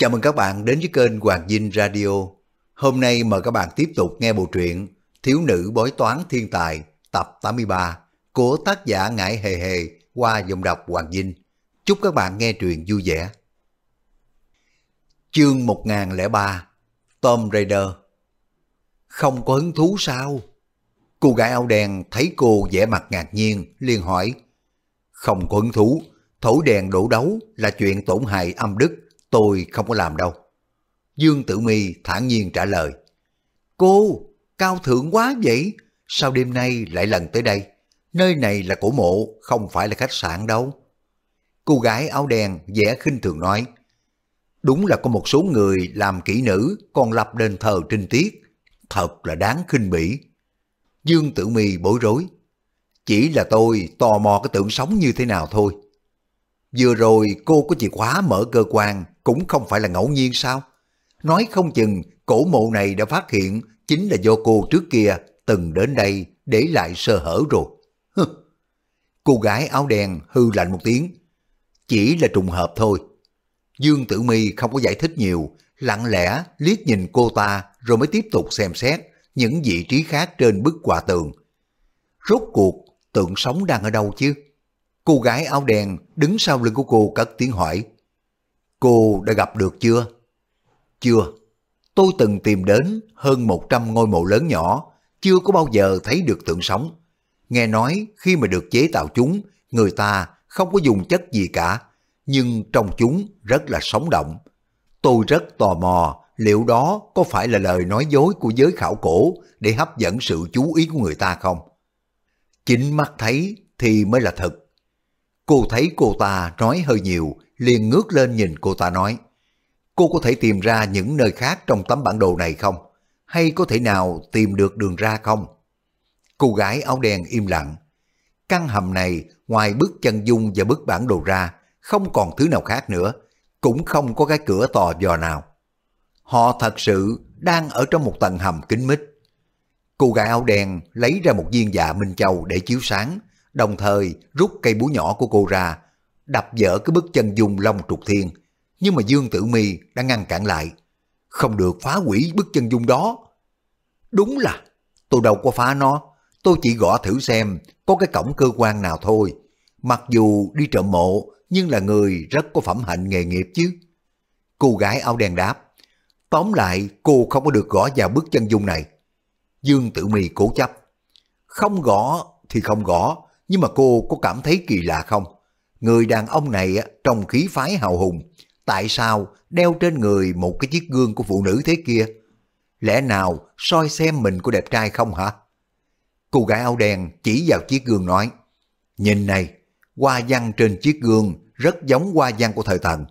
Chào mừng các bạn đến với kênh Hoàng Dinh Radio. Hôm nay mời các bạn tiếp tục nghe bộ truyện Thiếu nữ bói toán thiên tài tập 83 của tác giả Ngải Hề Hề qua giọng đọc Hoàng Dinh. Chúc các bạn nghe truyện vui vẻ. Chương 1003 Tom Raider Không có hứng thú sao? Cô gái áo đen thấy cô vẻ mặt ngạc nhiên, liền hỏi Không có hứng thú, thổi đèn đổ đấu là chuyện tổn hại âm đức tôi không có làm đâu. Dương Tử Mi thản nhiên trả lời. Cô, cao thượng quá vậy, sao đêm nay lại lần tới đây? Nơi này là cổ mộ, không phải là khách sạn đâu. Cô gái áo đen vẻ khinh thường nói. Đúng là có một số người làm kỹ nữ còn lập đền thờ trinh tiết. Thật là đáng khinh bỉ. Dương Tử Mi bối rối. Chỉ là tôi tò mò cái tượng sống như thế nào thôi. Vừa rồi cô có chìa khóa mở cơ quan cũng không phải là ngẫu nhiên sao? Nói không chừng cổ mộ này đã phát hiện chính là do cô trước kia từng đến đây để lại sơ hở rồi. Cô gái áo đen hư lạnh một tiếng. Chỉ là trùng hợp thôi. Dương Tử my không có giải thích nhiều, lặng lẽ liếc nhìn cô ta rồi mới tiếp tục xem xét những vị trí khác trên bức quả tường. Rốt cuộc tượng sống đang ở đâu chứ? Cô gái áo đen đứng sau lưng của cô cất tiếng hỏi. Cô đã gặp được chưa? Chưa. Tôi từng tìm đến hơn 100 ngôi mộ lớn nhỏ, chưa có bao giờ thấy được tượng sống. Nghe nói khi mà được chế tạo chúng, người ta không có dùng chất gì cả, nhưng trong chúng rất là sống động. Tôi rất tò mò liệu đó có phải là lời nói dối của giới khảo cổ để hấp dẫn sự chú ý của người ta không? Chính mắt thấy thì mới là thật. Cô thấy cô ta nói hơi nhiều, liền ngước lên nhìn cô ta nói. Cô có thể tìm ra những nơi khác trong tấm bản đồ này không? Hay có thể nào tìm được đường ra không? Cô gái áo đen im lặng. Căn hầm này ngoài bức chân dung và bức bản đồ ra, không còn thứ nào khác nữa, cũng không có cái cửa tò dò nào. Họ thật sự đang ở trong một tầng hầm kín mít. Cô gái áo đen lấy ra một viên dạ Minh Châu để chiếu sáng, đồng thời rút cây búa nhỏ của cô ra, đập vỡ cái bức chân dung long trục thiên. Nhưng mà Dương Tử Mi đã ngăn cản lại. Không được phá hủy bức chân dung đó. Đúng là tôi đâu có phá nó, tôi chỉ gõ thử xem có cái cổng cơ quan nào thôi. Mặc dù đi trộm mộ, nhưng là người rất có phẩm hạnh nghề nghiệp chứ. Cô gái áo đen đáp, tóm lại cô không có được gõ vào bức chân dung này. Dương Tử mi cố chấp, không gõ thì không gõ, nhưng mà cô có cảm thấy kỳ lạ không? Người đàn ông này trong khí phái hào hùng, tại sao đeo trên người một cái chiếc gương của phụ nữ thế kia? Lẽ nào soi xem mình có đẹp trai không hả? Cô gái áo đen chỉ vào chiếc gương nói, Nhìn này, hoa văn trên chiếc gương rất giống hoa văn của thời thần.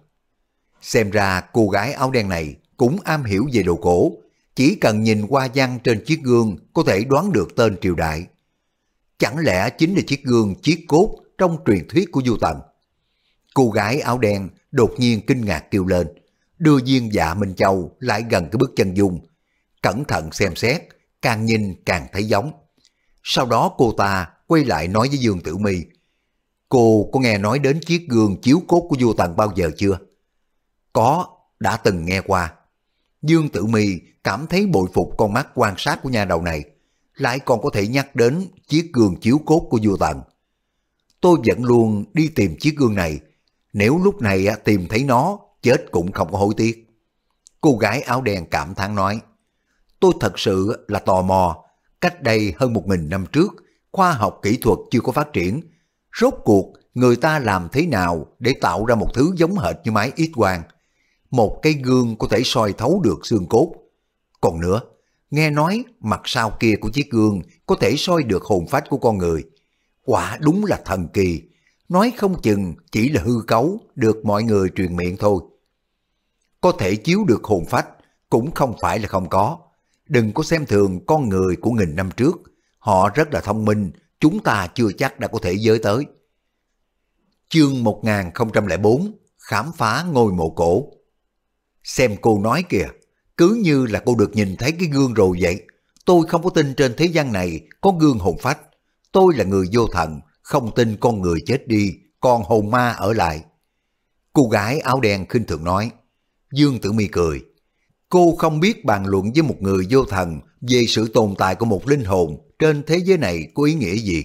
Xem ra cô gái áo đen này cũng am hiểu về đồ cổ, chỉ cần nhìn hoa văn trên chiếc gương có thể đoán được tên triều đại chẳng lẽ chính là chiếc gương chiếc cốt trong truyền thuyết của Du Tần. Cô gái áo đen đột nhiên kinh ngạc kêu lên, đưa viên dạ Minh Châu lại gần cái bước chân dung. Cẩn thận xem xét, càng nhìn càng thấy giống. Sau đó cô ta quay lại nói với Dương Tử Mi, Cô có nghe nói đến chiếc gương chiếu cốt của Du Tần bao giờ chưa? Có, đã từng nghe qua. Dương Tử Mi cảm thấy bội phục con mắt quan sát của nhà đầu này lại còn có thể nhắc đến chiếc gương chiếu cốt của vua tần. Tôi vẫn luôn đi tìm chiếc gương này, nếu lúc này à, tìm thấy nó, chết cũng không có hối tiếc. Cô gái áo đen cảm thán nói, tôi thật sự là tò mò, cách đây hơn một nghìn năm trước, khoa học kỹ thuật chưa có phát triển, rốt cuộc người ta làm thế nào để tạo ra một thứ giống hệt như máy ít quang, một cái gương có thể soi thấu được xương cốt. Còn nữa, Nghe nói mặt sau kia của chiếc gương có thể soi được hồn phách của con người. Quả đúng là thần kỳ. Nói không chừng chỉ là hư cấu được mọi người truyền miệng thôi. Có thể chiếu được hồn phách cũng không phải là không có. Đừng có xem thường con người của nghìn năm trước. Họ rất là thông minh, chúng ta chưa chắc đã có thể giới tới. Chương 1004 Khám phá ngôi mộ cổ Xem cô nói kìa, cứ như là cô được nhìn thấy cái gương rồi vậy. Tôi không có tin trên thế gian này có gương hồn phách. Tôi là người vô thần, không tin con người chết đi, còn hồn ma ở lại. Cô gái áo đen khinh thường nói. Dương Tử Mi cười. Cô không biết bàn luận với một người vô thần về sự tồn tại của một linh hồn trên thế giới này có ý nghĩa gì.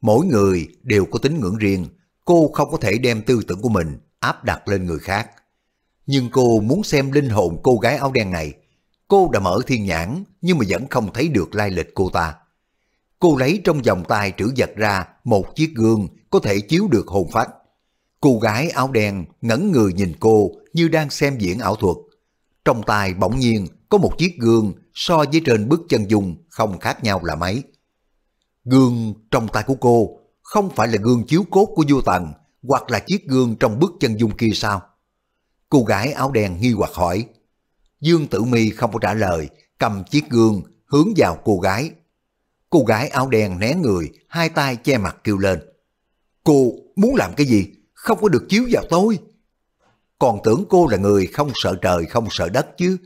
Mỗi người đều có tính ngưỡng riêng, cô không có thể đem tư tưởng của mình áp đặt lên người khác nhưng cô muốn xem linh hồn cô gái áo đen này. Cô đã mở thiên nhãn, nhưng mà vẫn không thấy được lai lịch cô ta. Cô lấy trong vòng tay trữ vật ra một chiếc gương có thể chiếu được hồn phách. Cô gái áo đen ngẩn người nhìn cô như đang xem diễn ảo thuật. Trong tay bỗng nhiên có một chiếc gương so với trên bức chân dung không khác nhau là mấy. Gương trong tay của cô không phải là gương chiếu cốt của vua tần hoặc là chiếc gương trong bức chân dung kia sao? Cô gái áo đen nghi hoặc hỏi. Dương Tử Mi không có trả lời, cầm chiếc gương hướng vào cô gái. Cô gái áo đen né người, hai tay che mặt kêu lên. Cô muốn làm cái gì? Không có được chiếu vào tôi. Còn tưởng cô là người không sợ trời, không sợ đất chứ.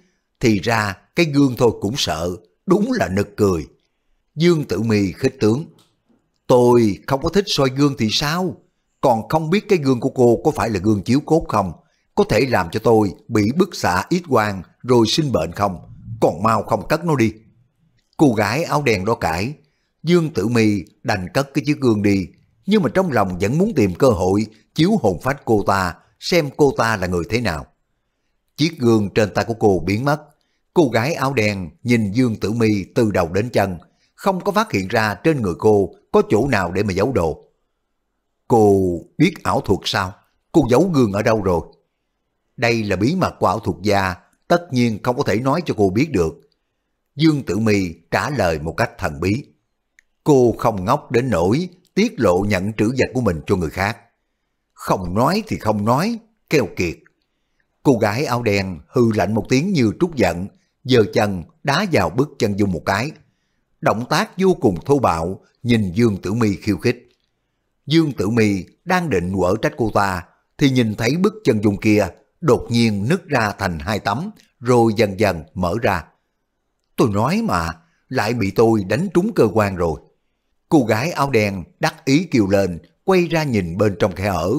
Thì ra cái gương thôi cũng sợ, đúng là nực cười. Dương Tử Mi khích tướng. Tôi không có thích soi gương thì sao? Còn không biết cái gương của cô có phải là gương chiếu cốt không? có thể làm cho tôi bị bức xạ ít quang rồi sinh bệnh không? Còn mau không cất nó đi. Cô gái áo đen đó cãi, Dương Tử Mi đành cất cái chiếc gương đi, nhưng mà trong lòng vẫn muốn tìm cơ hội chiếu hồn phách cô ta, xem cô ta là người thế nào. Chiếc gương trên tay của cô biến mất, cô gái áo đen nhìn Dương Tử Mi từ đầu đến chân, không có phát hiện ra trên người cô có chỗ nào để mà giấu đồ. Cô biết ảo thuật sao? Cô giấu gương ở đâu rồi? đây là bí mật của ảo thuật gia, tất nhiên không có thể nói cho cô biết được. Dương Tử Mi trả lời một cách thần bí. Cô không ngốc đến nỗi tiết lộ nhận trữ vật của mình cho người khác. Không nói thì không nói, kêu kiệt. Cô gái áo đen hư lạnh một tiếng như trút giận, giơ chân đá vào bước chân dung một cái. Động tác vô cùng thô bạo, nhìn Dương Tử Mi khiêu khích. Dương Tử Mi đang định quở trách cô ta, thì nhìn thấy bức chân dung kia đột nhiên nứt ra thành hai tấm, rồi dần dần mở ra. Tôi nói mà, lại bị tôi đánh trúng cơ quan rồi. Cô gái áo đen đắc ý kêu lên, quay ra nhìn bên trong khe hở.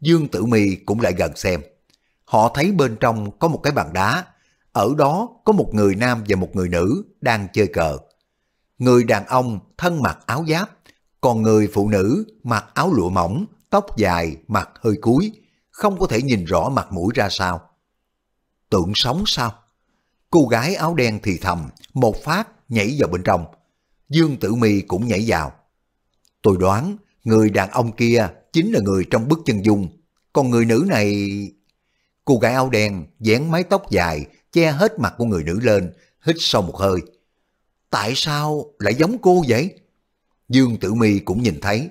Dương Tử Mi cũng lại gần xem. Họ thấy bên trong có một cái bàn đá, ở đó có một người nam và một người nữ đang chơi cờ. Người đàn ông thân mặc áo giáp, còn người phụ nữ mặc áo lụa mỏng, tóc dài, mặt hơi cúi, không có thể nhìn rõ mặt mũi ra sao. tưởng sống sao? Cô gái áo đen thì thầm, một phát nhảy vào bên trong. Dương Tử Mi cũng nhảy vào. Tôi đoán người đàn ông kia chính là người trong bức chân dung, còn người nữ này... Cô gái áo đen dán mái tóc dài, che hết mặt của người nữ lên, hít sâu một hơi. Tại sao lại giống cô vậy? Dương Tử Mi cũng nhìn thấy,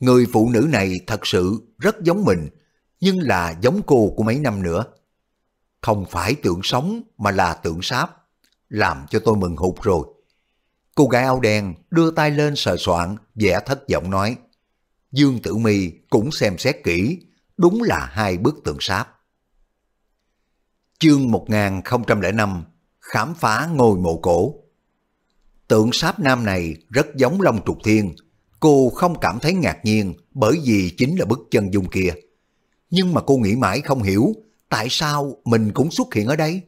người phụ nữ này thật sự rất giống mình nhưng là giống cô của mấy năm nữa. Không phải tượng sống mà là tượng sáp, làm cho tôi mừng hụt rồi. Cô gái áo đen đưa tay lên sờ soạn, vẻ thất vọng nói. Dương Tử Mi cũng xem xét kỹ, đúng là hai bức tượng sáp. Chương 1005 Khám phá ngôi mộ cổ Tượng sáp nam này rất giống Long Trục Thiên. Cô không cảm thấy ngạc nhiên bởi vì chính là bức chân dung kia. Nhưng mà cô nghĩ mãi không hiểu tại sao mình cũng xuất hiện ở đây.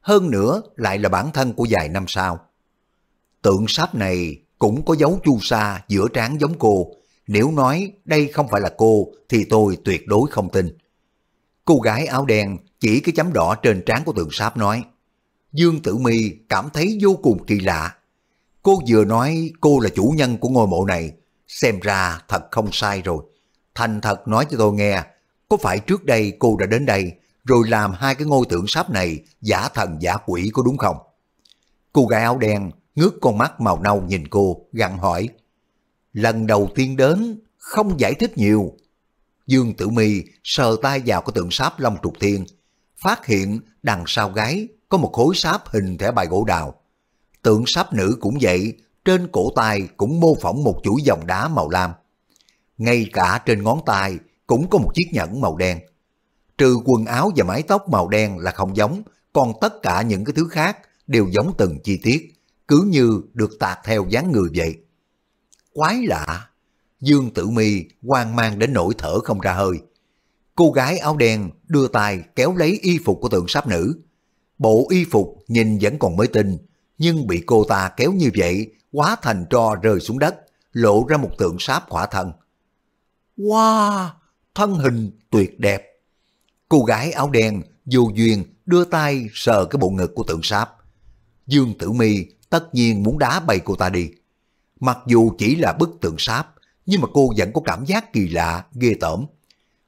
Hơn nữa lại là bản thân của vài năm sau. Tượng sáp này cũng có dấu chu sa giữa trán giống cô. Nếu nói đây không phải là cô thì tôi tuyệt đối không tin. Cô gái áo đen chỉ cái chấm đỏ trên trán của tượng sáp nói. Dương Tử my cảm thấy vô cùng kỳ lạ. Cô vừa nói cô là chủ nhân của ngôi mộ này, xem ra thật không sai rồi. Thành thật nói cho tôi nghe, có phải trước đây cô đã đến đây rồi làm hai cái ngôi tượng sáp này giả thần giả quỷ có đúng không? Cô gái áo đen ngước con mắt màu nâu nhìn cô, gặn hỏi. Lần đầu tiên đến, không giải thích nhiều. Dương Tử Mi sờ tay vào cái tượng sáp Long Trục Thiên, phát hiện đằng sau gái có một khối sáp hình thẻ bài gỗ đào. Tượng sáp nữ cũng vậy, trên cổ tay cũng mô phỏng một chuỗi dòng đá màu lam. Ngay cả trên ngón tay cũng có một chiếc nhẫn màu đen. Trừ quần áo và mái tóc màu đen là không giống, còn tất cả những cái thứ khác đều giống từng chi tiết, cứ như được tạc theo dáng người vậy. Quái lạ! Dương Tử Mi hoang mang đến nỗi thở không ra hơi. Cô gái áo đen đưa tay kéo lấy y phục của tượng sáp nữ. Bộ y phục nhìn vẫn còn mới tinh, nhưng bị cô ta kéo như vậy, quá thành tro rơi xuống đất, lộ ra một tượng sáp khỏa thân. Wow! thân hình tuyệt đẹp. Cô gái áo đen vô duyên đưa tay sờ cái bộ ngực của tượng sáp. Dương Tử Mi tất nhiên muốn đá bay cô ta đi. Mặc dù chỉ là bức tượng sáp, nhưng mà cô vẫn có cảm giác kỳ lạ, ghê tởm.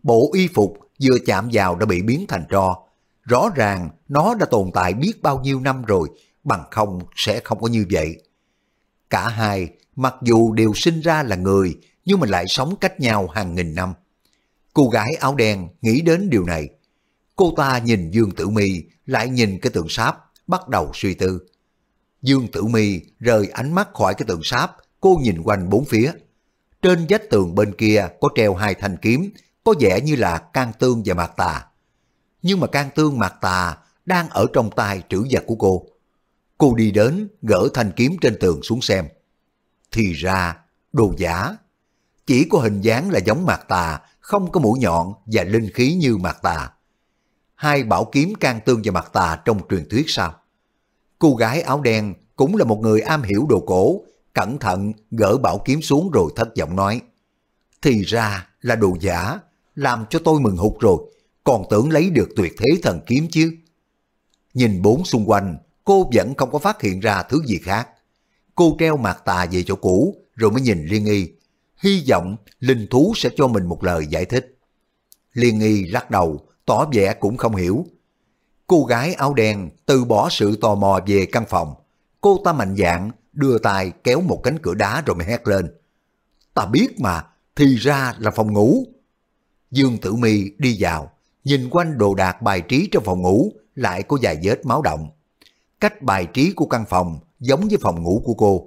Bộ y phục vừa chạm vào đã bị biến thành tro. Rõ ràng nó đã tồn tại biết bao nhiêu năm rồi, bằng không sẽ không có như vậy. Cả hai, mặc dù đều sinh ra là người, nhưng mà lại sống cách nhau hàng nghìn năm. Cô gái áo đen nghĩ đến điều này. Cô ta nhìn Dương Tử Mi lại nhìn cái tượng sáp, bắt đầu suy tư. Dương Tử Mi rời ánh mắt khỏi cái tượng sáp, cô nhìn quanh bốn phía. Trên vách tường bên kia có treo hai thanh kiếm, có vẻ như là can tương và mạc tà. Nhưng mà can tương mạc tà đang ở trong tay trữ vật của cô. Cô đi đến, gỡ thanh kiếm trên tường xuống xem. Thì ra, đồ giả. Chỉ có hình dáng là giống mạc tà, không có mũi nhọn và linh khí như mặt tà. Hai bảo kiếm can tương và mặt tà trong truyền thuyết sao? Cô gái áo đen cũng là một người am hiểu đồ cổ, cẩn thận gỡ bảo kiếm xuống rồi thất vọng nói. Thì ra là đồ giả, làm cho tôi mừng hụt rồi, còn tưởng lấy được tuyệt thế thần kiếm chứ. Nhìn bốn xung quanh, cô vẫn không có phát hiện ra thứ gì khác. Cô treo mặt tà về chỗ cũ, rồi mới nhìn Liên Y, hy vọng linh thú sẽ cho mình một lời giải thích. Liên nghi lắc đầu, tỏ vẻ cũng không hiểu. Cô gái áo đen từ bỏ sự tò mò về căn phòng. Cô ta mạnh dạn đưa tay kéo một cánh cửa đá rồi mới hét lên. Ta biết mà, thì ra là phòng ngủ. Dương Tử Mi đi vào, nhìn quanh đồ đạc bài trí trong phòng ngủ lại có vài vết máu động. Cách bài trí của căn phòng giống với phòng ngủ của cô.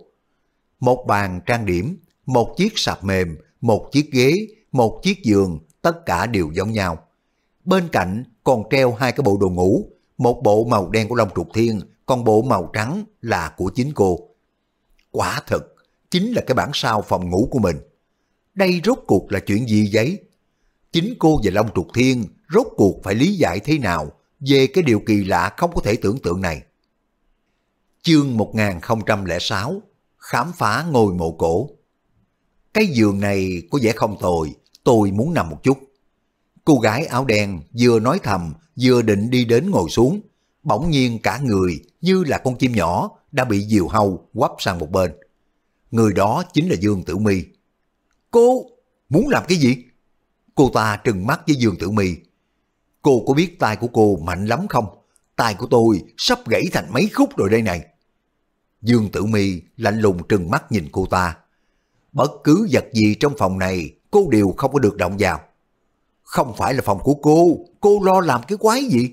Một bàn trang điểm một chiếc sạp mềm, một chiếc ghế, một chiếc giường, tất cả đều giống nhau. Bên cạnh còn treo hai cái bộ đồ ngủ, một bộ màu đen của Long Trục Thiên, còn bộ màu trắng là của chính cô. Quả thật, chính là cái bản sao phòng ngủ của mình. Đây rốt cuộc là chuyện gì vậy? Chính cô và Long Trục Thiên rốt cuộc phải lý giải thế nào về cái điều kỳ lạ không có thể tưởng tượng này. Chương 1006 Khám phá ngôi mộ cổ cái giường này có vẻ không tồi, tôi muốn nằm một chút. Cô gái áo đen vừa nói thầm, vừa định đi đến ngồi xuống. Bỗng nhiên cả người như là con chim nhỏ đã bị diều hâu quắp sang một bên. Người đó chính là Dương Tử My. Cô muốn làm cái gì? Cô ta trừng mắt với Dương Tử My. Cô có biết tay của cô mạnh lắm không? Tay của tôi sắp gãy thành mấy khúc rồi đây này. Dương Tử My lạnh lùng trừng mắt nhìn cô ta bất cứ vật gì trong phòng này cô đều không có được động vào. Không phải là phòng của cô, cô lo làm cái quái gì?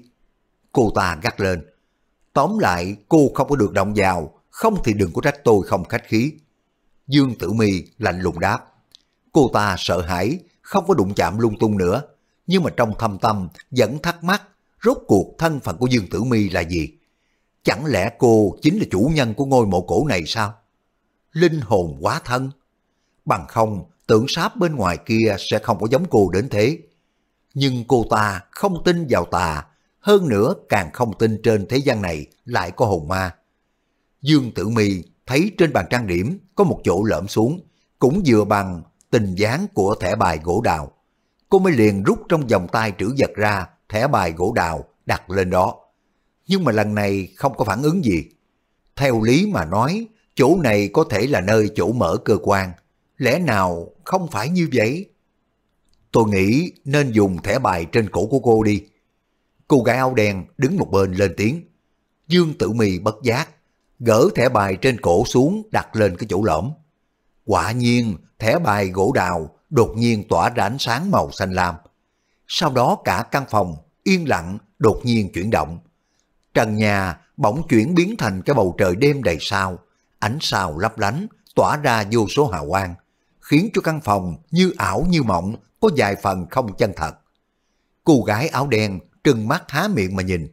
Cô ta gắt lên. Tóm lại, cô không có được động vào, không thì đừng có trách tôi không khách khí. Dương Tử Mi lạnh lùng đáp. Cô ta sợ hãi, không có đụng chạm lung tung nữa, nhưng mà trong thâm tâm vẫn thắc mắc rốt cuộc thân phận của Dương Tử Mi là gì? Chẳng lẽ cô chính là chủ nhân của ngôi mộ cổ này sao? Linh hồn quá thân bằng không tưởng sáp bên ngoài kia sẽ không có giống cô đến thế. Nhưng cô ta không tin vào tà, hơn nữa càng không tin trên thế gian này lại có hồn ma. Dương Tử Mi thấy trên bàn trang điểm có một chỗ lõm xuống, cũng vừa bằng tình dáng của thẻ bài gỗ đào. Cô mới liền rút trong vòng tay trữ vật ra thẻ bài gỗ đào đặt lên đó. Nhưng mà lần này không có phản ứng gì. Theo lý mà nói, chỗ này có thể là nơi chỗ mở cơ quan, lẽ nào không phải như vậy? Tôi nghĩ nên dùng thẻ bài trên cổ của cô đi. Cô gái áo đen đứng một bên lên tiếng. Dương Tử mì bất giác, gỡ thẻ bài trên cổ xuống đặt lên cái chỗ lõm. Quả nhiên, thẻ bài gỗ đào đột nhiên tỏa ra ánh sáng màu xanh lam. Sau đó cả căn phòng yên lặng đột nhiên chuyển động. Trần nhà bỗng chuyển biến thành cái bầu trời đêm đầy sao, ánh sao lấp lánh, tỏa ra vô số hào quang, khiến cho căn phòng như ảo như mộng, có vài phần không chân thật. Cô gái áo đen trừng mắt há miệng mà nhìn.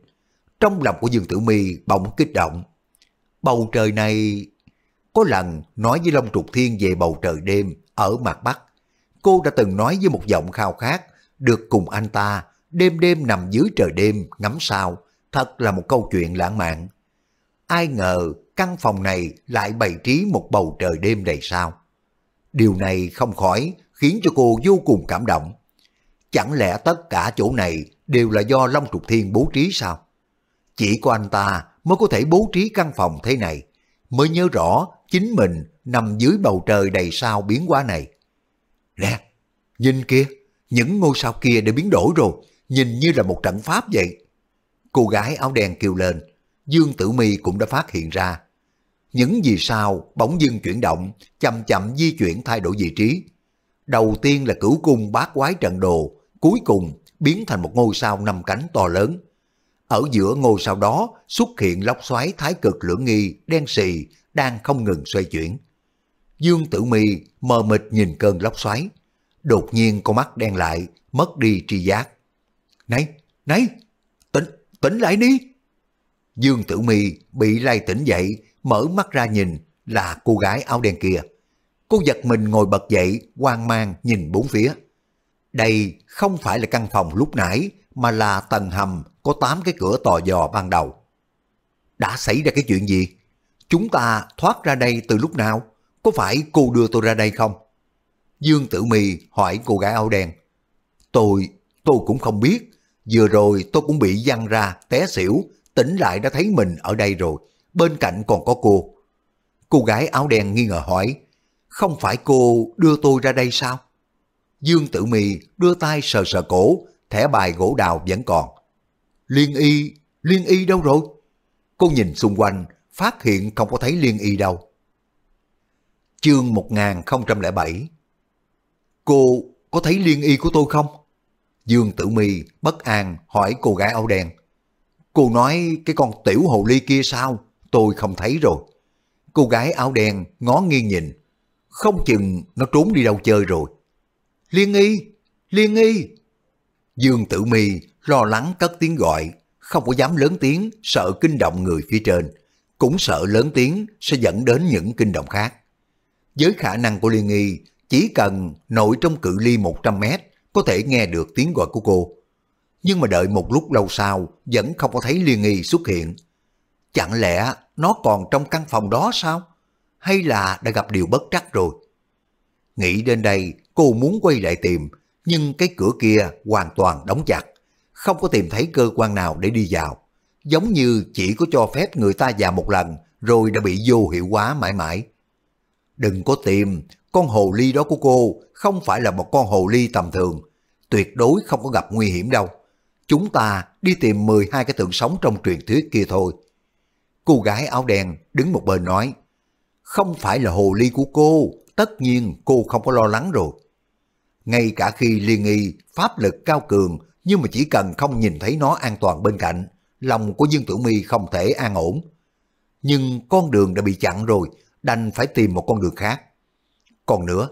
Trong lòng của Dương Tử Mi bỗng kích động. Bầu trời này... Có lần nói với Long Trục Thiên về bầu trời đêm ở mặt Bắc. Cô đã từng nói với một giọng khao khát được cùng anh ta đêm đêm nằm dưới trời đêm ngắm sao. Thật là một câu chuyện lãng mạn. Ai ngờ căn phòng này lại bày trí một bầu trời đêm đầy sao. Điều này không khỏi khiến cho cô vô cùng cảm động. Chẳng lẽ tất cả chỗ này đều là do Long Trục Thiên bố trí sao? Chỉ có anh ta mới có thể bố trí căn phòng thế này, mới nhớ rõ chính mình nằm dưới bầu trời đầy sao biến hóa này. Nè, nhìn kia, những ngôi sao kia đã biến đổi rồi, nhìn như là một trận pháp vậy. Cô gái áo đen kêu lên, Dương Tử Mi cũng đã phát hiện ra, những vì sao bỗng dưng chuyển động, chậm chậm di chuyển thay đổi vị trí. Đầu tiên là cửu cung bát quái trận đồ, cuối cùng biến thành một ngôi sao năm cánh to lớn. Ở giữa ngôi sao đó xuất hiện lốc xoáy thái cực lưỡng nghi đen xì đang không ngừng xoay chuyển. Dương Tử Mi mờ mịt nhìn cơn lốc xoáy, đột nhiên con mắt đen lại, mất đi tri giác. Này, này, tỉnh, tỉnh lại đi. Dương Tử Mi bị lay tỉnh dậy, mở mắt ra nhìn là cô gái áo đen kia. Cô giật mình ngồi bật dậy, hoang mang nhìn bốn phía. Đây không phải là căn phòng lúc nãy, mà là tầng hầm có tám cái cửa tò dò ban đầu. Đã xảy ra cái chuyện gì? Chúng ta thoát ra đây từ lúc nào? Có phải cô đưa tôi ra đây không? Dương Tử Mì hỏi cô gái áo đen. Tôi, tôi cũng không biết. Vừa rồi tôi cũng bị văng ra, té xỉu, tỉnh lại đã thấy mình ở đây rồi bên cạnh còn có cô. Cô gái áo đen nghi ngờ hỏi, không phải cô đưa tôi ra đây sao? Dương Tử Mì đưa tay sờ sờ cổ, thẻ bài gỗ đào vẫn còn. Liên y, Liên y đâu rồi? Cô nhìn xung quanh, phát hiện không có thấy Liên y đâu. Chương 1007 Cô có thấy Liên y của tôi không? Dương Tử Mì bất an hỏi cô gái áo đen. Cô nói cái con tiểu hồ ly kia sao? tôi không thấy rồi. Cô gái áo đen ngó nghiêng nhìn, không chừng nó trốn đi đâu chơi rồi. Liên y, liên y. Dương Tử Mi lo lắng cất tiếng gọi, không có dám lớn tiếng sợ kinh động người phía trên, cũng sợ lớn tiếng sẽ dẫn đến những kinh động khác. Với khả năng của Liên Nghi, chỉ cần nội trong cự ly 100 mét có thể nghe được tiếng gọi của cô. Nhưng mà đợi một lúc lâu sau vẫn không có thấy Liên Nghi xuất hiện. Chẳng lẽ nó còn trong căn phòng đó sao? Hay là đã gặp điều bất trắc rồi? Nghĩ đến đây, cô muốn quay lại tìm, nhưng cái cửa kia hoàn toàn đóng chặt, không có tìm thấy cơ quan nào để đi vào. Giống như chỉ có cho phép người ta vào một lần, rồi đã bị vô hiệu hóa mãi mãi. Đừng có tìm, con hồ ly đó của cô không phải là một con hồ ly tầm thường, tuyệt đối không có gặp nguy hiểm đâu. Chúng ta đi tìm 12 cái tượng sống trong truyền thuyết kia thôi. Cô gái áo đen đứng một bên nói, không phải là hồ ly của cô, tất nhiên cô không có lo lắng rồi. Ngay cả khi liên nghi, pháp lực cao cường, nhưng mà chỉ cần không nhìn thấy nó an toàn bên cạnh, lòng của Dương Tử Mi không thể an ổn. Nhưng con đường đã bị chặn rồi, đành phải tìm một con đường khác. Còn nữa,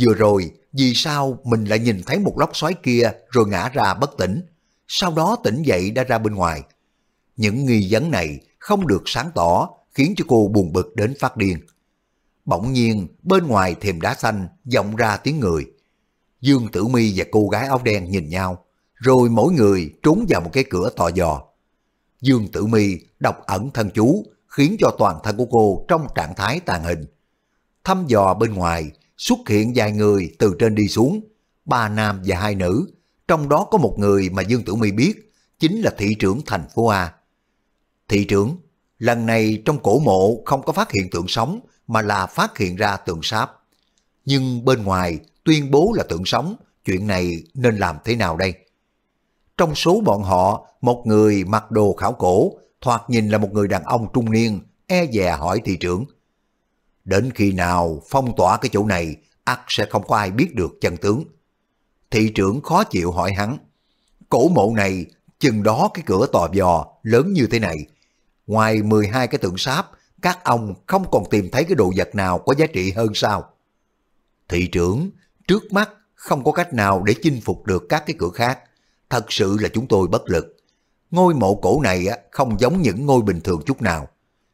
vừa rồi vì sao mình lại nhìn thấy một lóc xoáy kia rồi ngã ra bất tỉnh, sau đó tỉnh dậy đã ra bên ngoài. Những nghi vấn này không được sáng tỏ, khiến cho cô buồn bực đến phát điên. Bỗng nhiên, bên ngoài thềm đá xanh vọng ra tiếng người. Dương Tử Mi và cô gái áo đen nhìn nhau, rồi mỗi người trốn vào một cái cửa tò dò. Dương Tử Mi đọc ẩn thân chú, khiến cho toàn thân của cô trong trạng thái tàn hình. Thăm dò bên ngoài, xuất hiện vài người từ trên đi xuống, ba nam và hai nữ, trong đó có một người mà Dương Tử Mi biết, chính là thị trưởng thành phố A. Thị trưởng, lần này trong cổ mộ không có phát hiện tượng sống mà là phát hiện ra tượng sáp. Nhưng bên ngoài tuyên bố là tượng sống, chuyện này nên làm thế nào đây? Trong số bọn họ, một người mặc đồ khảo cổ, thoạt nhìn là một người đàn ông trung niên, e dè hỏi thị trưởng. Đến khi nào phong tỏa cái chỗ này, ắt sẽ không có ai biết được chân tướng. Thị trưởng khó chịu hỏi hắn, cổ mộ này, chừng đó cái cửa tò vò lớn như thế này, Ngoài 12 cái tượng sáp, các ông không còn tìm thấy cái đồ vật nào có giá trị hơn sao? Thị trưởng, trước mắt không có cách nào để chinh phục được các cái cửa khác. Thật sự là chúng tôi bất lực. Ngôi mộ cổ này không giống những ngôi bình thường chút nào.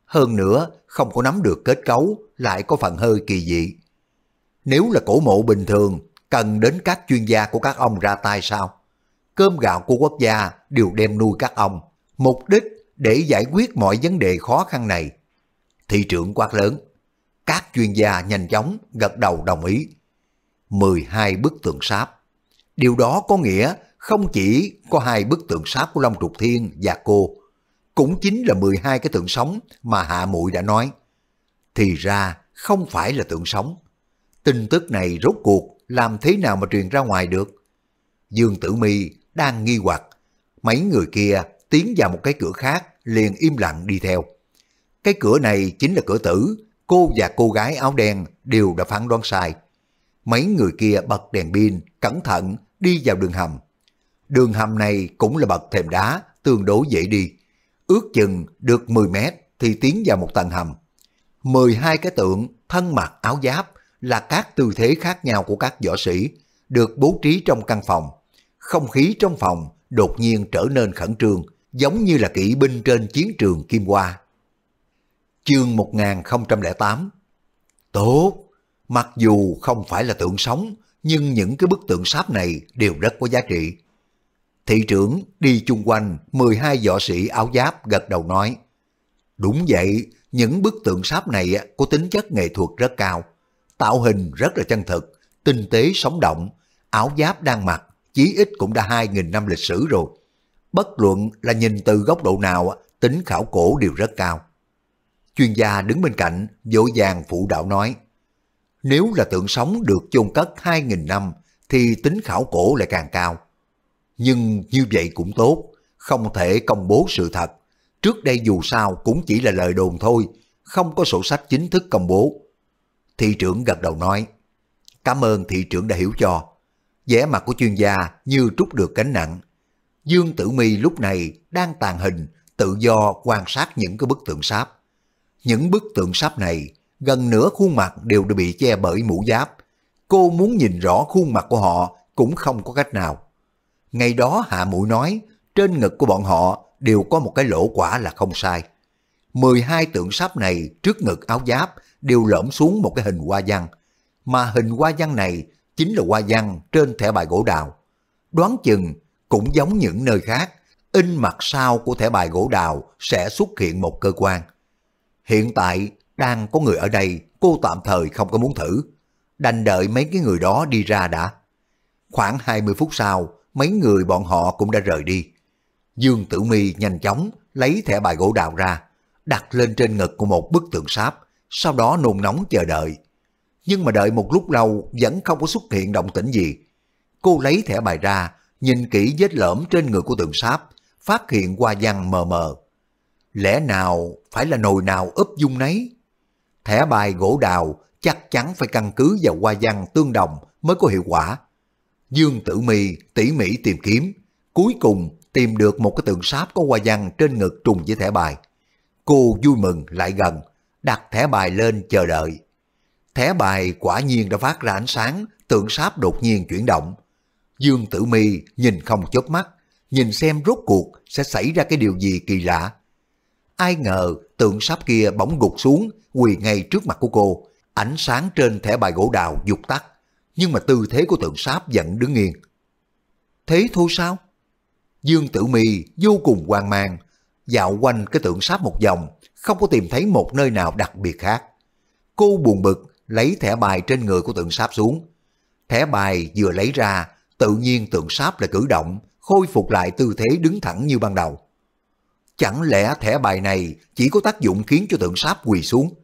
Hơn nữa, không có nắm được kết cấu, lại có phần hơi kỳ dị. Nếu là cổ mộ bình thường, cần đến các chuyên gia của các ông ra tay sao? Cơm gạo của quốc gia đều đem nuôi các ông. Mục đích để giải quyết mọi vấn đề khó khăn này. Thị trưởng quát lớn, các chuyên gia nhanh chóng gật đầu đồng ý. 12 bức tượng sáp. Điều đó có nghĩa không chỉ có hai bức tượng sáp của Long Trục Thiên và cô, cũng chính là 12 cái tượng sống mà Hạ Muội đã nói. Thì ra không phải là tượng sống. Tin tức này rốt cuộc làm thế nào mà truyền ra ngoài được? Dương Tử Mi đang nghi hoặc. Mấy người kia tiến vào một cái cửa khác liền im lặng đi theo. Cái cửa này chính là cửa tử, cô và cô gái áo đen đều đã phán đoán sai. Mấy người kia bật đèn pin, cẩn thận đi vào đường hầm. Đường hầm này cũng là bậc thềm đá, tương đối dễ đi. Ước chừng được 10 mét thì tiến vào một tầng hầm. 12 cái tượng thân mặc áo giáp là các tư thế khác nhau của các võ sĩ được bố trí trong căn phòng. Không khí trong phòng đột nhiên trở nên khẩn trương, giống như là kỵ binh trên chiến trường Kim Hoa. Chương 1008 Tốt, mặc dù không phải là tượng sống, nhưng những cái bức tượng sáp này đều rất có giá trị. Thị trưởng đi chung quanh 12 võ sĩ áo giáp gật đầu nói. Đúng vậy, những bức tượng sáp này có tính chất nghệ thuật rất cao, tạo hình rất là chân thực, tinh tế sống động, áo giáp đang mặc chí ít cũng đã 2.000 năm lịch sử rồi bất luận là nhìn từ góc độ nào, tính khảo cổ đều rất cao. Chuyên gia đứng bên cạnh, dỗ dàng phụ đạo nói, nếu là tượng sống được chôn cất 2.000 năm, thì tính khảo cổ lại càng cao. Nhưng như vậy cũng tốt, không thể công bố sự thật. Trước đây dù sao cũng chỉ là lời đồn thôi, không có sổ sách chính thức công bố. Thị trưởng gật đầu nói, cảm ơn thị trưởng đã hiểu cho. vẻ mặt của chuyên gia như trút được gánh nặng, Dương Tử Mi lúc này đang tàn hình, tự do quan sát những cái bức tượng sáp. Những bức tượng sáp này, gần nửa khuôn mặt đều đã bị che bởi mũ giáp. Cô muốn nhìn rõ khuôn mặt của họ cũng không có cách nào. Ngày đó Hạ Mũi nói, trên ngực của bọn họ đều có một cái lỗ quả là không sai. 12 tượng sáp này trước ngực áo giáp đều lõm xuống một cái hình hoa văn. Mà hình hoa văn này chính là hoa văn trên thẻ bài gỗ đào. Đoán chừng cũng giống những nơi khác, in mặt sau của thẻ bài gỗ đào sẽ xuất hiện một cơ quan. Hiện tại, đang có người ở đây, cô tạm thời không có muốn thử. Đành đợi mấy cái người đó đi ra đã. Khoảng 20 phút sau, mấy người bọn họ cũng đã rời đi. Dương Tử Mi nhanh chóng lấy thẻ bài gỗ đào ra, đặt lên trên ngực của một bức tượng sáp, sau đó nôn nóng chờ đợi. Nhưng mà đợi một lúc lâu vẫn không có xuất hiện động tĩnh gì. Cô lấy thẻ bài ra, nhìn kỹ vết lõm trên người của tượng sáp, phát hiện qua văn mờ mờ. Lẽ nào phải là nồi nào ướp dung nấy? Thẻ bài gỗ đào chắc chắn phải căn cứ vào qua văn tương đồng mới có hiệu quả. Dương Tử mì tỉ mỉ tìm kiếm, cuối cùng tìm được một cái tượng sáp có hoa văn trên ngực trùng với thẻ bài. Cô vui mừng lại gần, đặt thẻ bài lên chờ đợi. Thẻ bài quả nhiên đã phát ra ánh sáng, tượng sáp đột nhiên chuyển động, Dương Tử Mi nhìn không chớp mắt, nhìn xem rốt cuộc sẽ xảy ra cái điều gì kỳ lạ. Ai ngờ tượng sáp kia bỗng gục xuống, quỳ ngay trước mặt của cô, ánh sáng trên thẻ bài gỗ đào dục tắt, nhưng mà tư thế của tượng sáp vẫn đứng nghiêng. Thế thôi sao? Dương Tử Mi vô cùng hoang mang, dạo quanh cái tượng sáp một vòng, không có tìm thấy một nơi nào đặc biệt khác. Cô buồn bực lấy thẻ bài trên người của tượng sáp xuống. Thẻ bài vừa lấy ra tự nhiên tượng sáp lại cử động, khôi phục lại tư thế đứng thẳng như ban đầu. Chẳng lẽ thẻ bài này chỉ có tác dụng khiến cho tượng sáp quỳ xuống?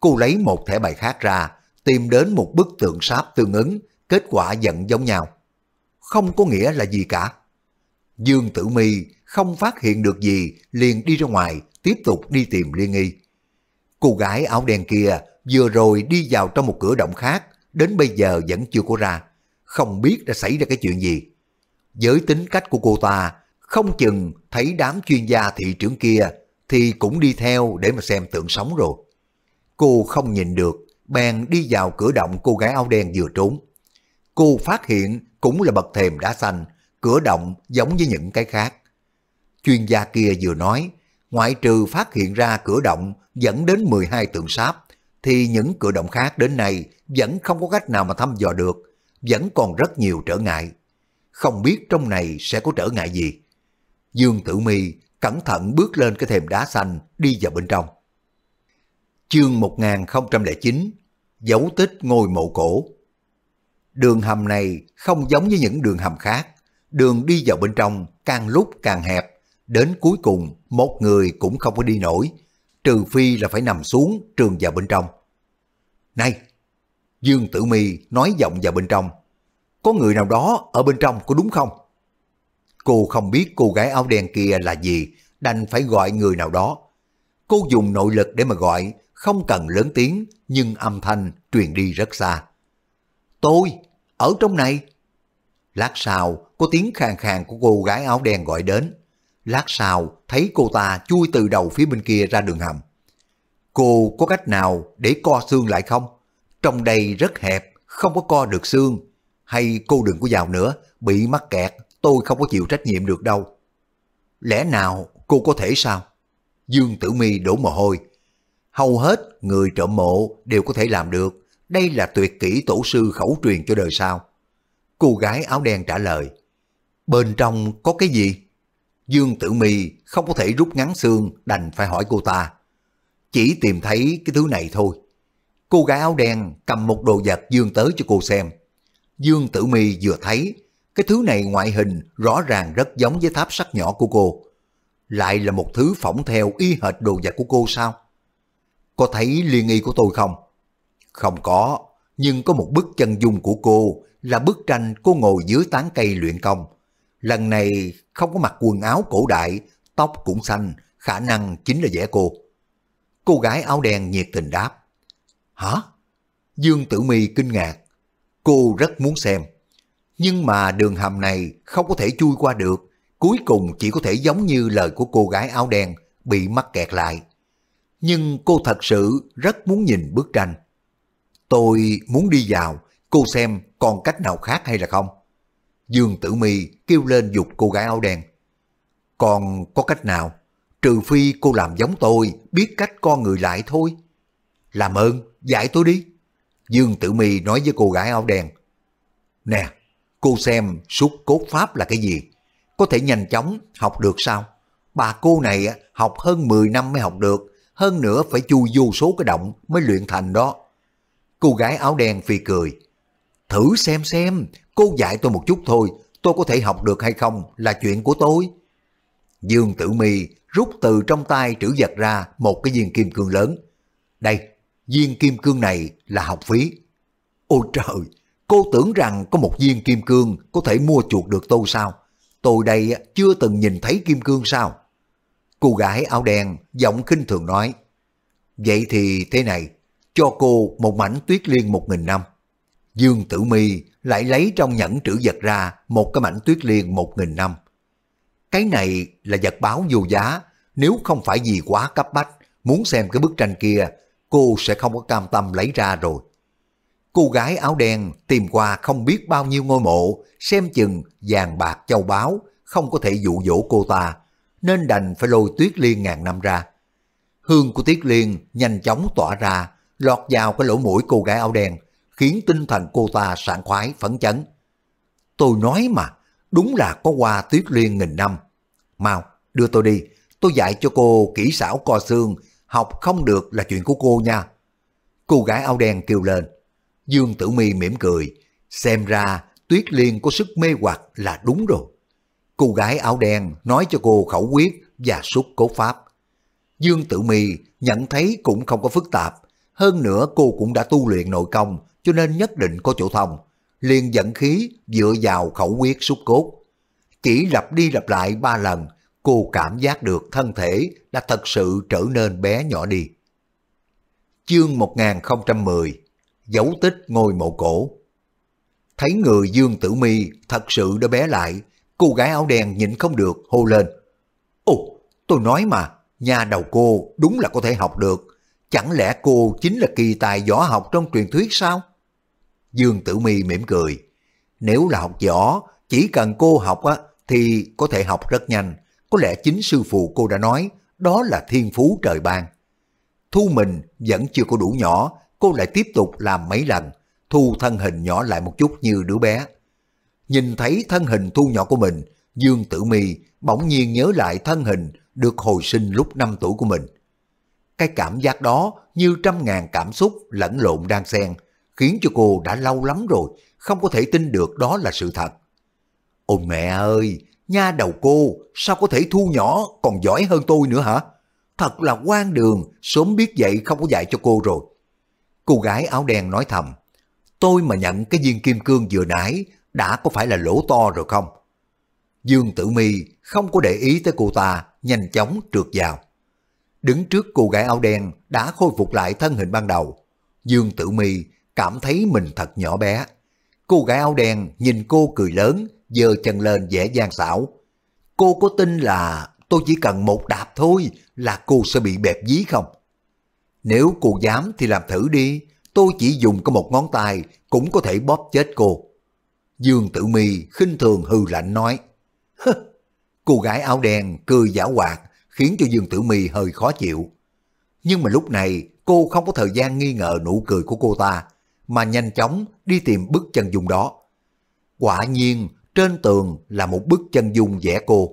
Cô lấy một thẻ bài khác ra, tìm đến một bức tượng sáp tương ứng, kết quả giận giống nhau. Không có nghĩa là gì cả. Dương Tử Mi không phát hiện được gì liền đi ra ngoài tiếp tục đi tìm Liên Nghi. Cô gái áo đen kia vừa rồi đi vào trong một cửa động khác đến bây giờ vẫn chưa có ra không biết đã xảy ra cái chuyện gì. Với tính cách của cô ta, không chừng thấy đám chuyên gia thị trưởng kia thì cũng đi theo để mà xem tượng sống rồi. Cô không nhìn được, bèn đi vào cửa động cô gái áo đen vừa trốn. Cô phát hiện cũng là bậc thềm đá xanh, cửa động giống với những cái khác. Chuyên gia kia vừa nói, ngoại trừ phát hiện ra cửa động dẫn đến 12 tượng sáp, thì những cửa động khác đến nay vẫn không có cách nào mà thăm dò được, vẫn còn rất nhiều trở ngại. Không biết trong này sẽ có trở ngại gì. Dương Tử Mi cẩn thận bước lên cái thềm đá xanh đi vào bên trong. Chương 1009 Dấu tích ngôi mộ cổ Đường hầm này không giống như những đường hầm khác. Đường đi vào bên trong càng lúc càng hẹp. Đến cuối cùng một người cũng không có đi nổi. Trừ phi là phải nằm xuống trường vào bên trong. Này, Dương Tử Mi nói giọng vào bên trong. Có người nào đó ở bên trong có đúng không? Cô không biết cô gái áo đen kia là gì, đành phải gọi người nào đó. Cô dùng nội lực để mà gọi, không cần lớn tiếng, nhưng âm thanh truyền đi rất xa. Tôi, ở trong này. Lát sau, có tiếng khàn khàn của cô gái áo đen gọi đến. Lát sau, thấy cô ta chui từ đầu phía bên kia ra đường hầm. Cô có cách nào để co xương lại không? trong đây rất hẹp, không có co được xương. Hay cô đừng có vào nữa, bị mắc kẹt, tôi không có chịu trách nhiệm được đâu. Lẽ nào cô có thể sao? Dương Tử Mi đổ mồ hôi. Hầu hết người trộm mộ đều có thể làm được, đây là tuyệt kỹ tổ sư khẩu truyền cho đời sau. Cô gái áo đen trả lời, bên trong có cái gì? Dương Tử Mi không có thể rút ngắn xương đành phải hỏi cô ta. Chỉ tìm thấy cái thứ này thôi. Cô gái áo đen cầm một đồ vật dương tới cho cô xem. Dương Tử Mi vừa thấy, cái thứ này ngoại hình rõ ràng rất giống với tháp sắt nhỏ của cô. Lại là một thứ phỏng theo y hệt đồ vật của cô sao? Có thấy liên y của tôi không? Không có, nhưng có một bức chân dung của cô là bức tranh cô ngồi dưới tán cây luyện công. Lần này không có mặc quần áo cổ đại, tóc cũng xanh, khả năng chính là vẽ cô. Cô gái áo đen nhiệt tình đáp. Hả? Dương Tử Mi kinh ngạc. Cô rất muốn xem. Nhưng mà đường hầm này không có thể chui qua được. Cuối cùng chỉ có thể giống như lời của cô gái áo đen bị mắc kẹt lại. Nhưng cô thật sự rất muốn nhìn bức tranh. Tôi muốn đi vào, cô xem còn cách nào khác hay là không? Dương Tử Mi kêu lên dục cô gái áo đen. Còn có cách nào? Trừ phi cô làm giống tôi, biết cách co người lại thôi. Làm ơn, dạy tôi đi. Dương Tử Mi nói với cô gái áo đen. Nè, cô xem suốt cốt pháp là cái gì? Có thể nhanh chóng học được sao? Bà cô này học hơn 10 năm mới học được, hơn nữa phải chui vô số cái động mới luyện thành đó. Cô gái áo đen phi cười. Thử xem xem, cô dạy tôi một chút thôi, tôi có thể học được hay không là chuyện của tôi. Dương Tử Mi rút từ trong tay trữ vật ra một cái viên kim cương lớn. Đây, viên kim cương này là học phí. Ôi trời, cô tưởng rằng có một viên kim cương có thể mua chuộc được tôi sao? Tôi đây chưa từng nhìn thấy kim cương sao? Cô gái áo đen giọng khinh thường nói. Vậy thì thế này, cho cô một mảnh tuyết liên một nghìn năm. Dương Tử Mi lại lấy trong nhẫn trữ vật ra một cái mảnh tuyết liên một nghìn năm. Cái này là vật báo vô giá, nếu không phải gì quá cấp bách, muốn xem cái bức tranh kia cô sẽ không có cam tâm lấy ra rồi. Cô gái áo đen tìm qua không biết bao nhiêu ngôi mộ, xem chừng vàng bạc châu báu, không có thể dụ dỗ cô ta, nên đành phải lôi tuyết liên ngàn năm ra. Hương của tuyết liên nhanh chóng tỏa ra, lọt vào cái lỗ mũi cô gái áo đen, khiến tinh thần cô ta sảng khoái, phấn chấn. Tôi nói mà, đúng là có qua tuyết liên nghìn năm. Mau, đưa tôi đi, tôi dạy cho cô kỹ xảo co xương học không được là chuyện của cô nha. Cô gái áo đen kêu lên. Dương Tử Mi mỉm cười, xem ra Tuyết Liên có sức mê hoặc là đúng rồi. Cô gái áo đen nói cho cô khẩu quyết và xúc cố pháp. Dương Tử Mi nhận thấy cũng không có phức tạp, hơn nữa cô cũng đã tu luyện nội công cho nên nhất định có chỗ thông. Liền dẫn khí dựa vào khẩu quyết xúc cốt. Chỉ lặp đi lặp lại ba lần cô cảm giác được thân thể đã thật sự trở nên bé nhỏ đi. Chương 1010 Dấu tích ngôi mộ cổ Thấy người Dương Tử Mi thật sự đã bé lại, cô gái áo đen nhịn không được hô lên. Ồ, tôi nói mà, nhà đầu cô đúng là có thể học được. Chẳng lẽ cô chính là kỳ tài võ học trong truyền thuyết sao? Dương Tử Mi mỉm cười. Nếu là học võ, chỉ cần cô học á, thì có thể học rất nhanh, có lẽ chính sư phụ cô đã nói, đó là thiên phú trời ban. Thu mình vẫn chưa có đủ nhỏ, cô lại tiếp tục làm mấy lần, thu thân hình nhỏ lại một chút như đứa bé. Nhìn thấy thân hình thu nhỏ của mình, Dương Tử Mi bỗng nhiên nhớ lại thân hình được hồi sinh lúc 5 tuổi của mình. Cái cảm giác đó như trăm ngàn cảm xúc lẫn lộn đang xen, khiến cho cô đã lâu lắm rồi, không có thể tin được đó là sự thật. Ôi mẹ ơi, Nha đầu cô sao có thể thu nhỏ còn giỏi hơn tôi nữa hả? Thật là quan đường, sớm biết vậy không có dạy cho cô rồi. Cô gái áo đen nói thầm, tôi mà nhận cái viên kim cương vừa nãy đã có phải là lỗ to rồi không? Dương Tử Mi không có để ý tới cô ta, nhanh chóng trượt vào. Đứng trước cô gái áo đen đã khôi phục lại thân hình ban đầu. Dương Tử Mi cảm thấy mình thật nhỏ bé. Cô gái áo đen nhìn cô cười lớn, giơ chân lên dễ dàng xảo. Cô có tin là tôi chỉ cần một đạp thôi là cô sẽ bị bẹp dí không? Nếu cô dám thì làm thử đi, tôi chỉ dùng có một ngón tay cũng có thể bóp chết cô. Dương Tử Mi khinh thường hư lạnh nói. cô gái áo đen cười giả hoạt khiến cho Dương Tử Mi hơi khó chịu. Nhưng mà lúc này cô không có thời gian nghi ngờ nụ cười của cô ta, mà nhanh chóng đi tìm bức chân dung đó. Quả nhiên trên tường là một bức chân dung vẽ cô.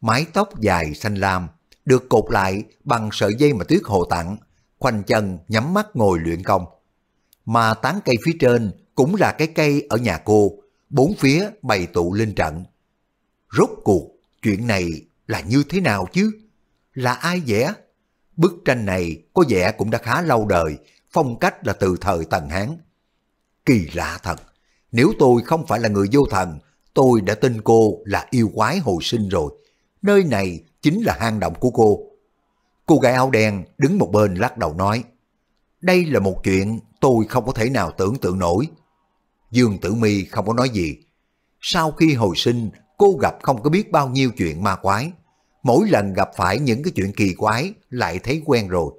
Mái tóc dài xanh lam, được cột lại bằng sợi dây mà Tuyết Hồ tặng, khoanh chân nhắm mắt ngồi luyện công. Mà tán cây phía trên cũng là cái cây ở nhà cô, bốn phía bày tụ lên trận. Rốt cuộc, chuyện này là như thế nào chứ? Là ai vẽ? Bức tranh này có vẻ cũng đã khá lâu đời, phong cách là từ thời Tần Hán. Kỳ lạ thật, nếu tôi không phải là người vô thần tôi đã tin cô là yêu quái hồi sinh rồi. Nơi này chính là hang động của cô. Cô gái áo đen đứng một bên lắc đầu nói, đây là một chuyện tôi không có thể nào tưởng tượng nổi. Dương Tử Mi không có nói gì. Sau khi hồi sinh, cô gặp không có biết bao nhiêu chuyện ma quái. Mỗi lần gặp phải những cái chuyện kỳ quái lại thấy quen rồi.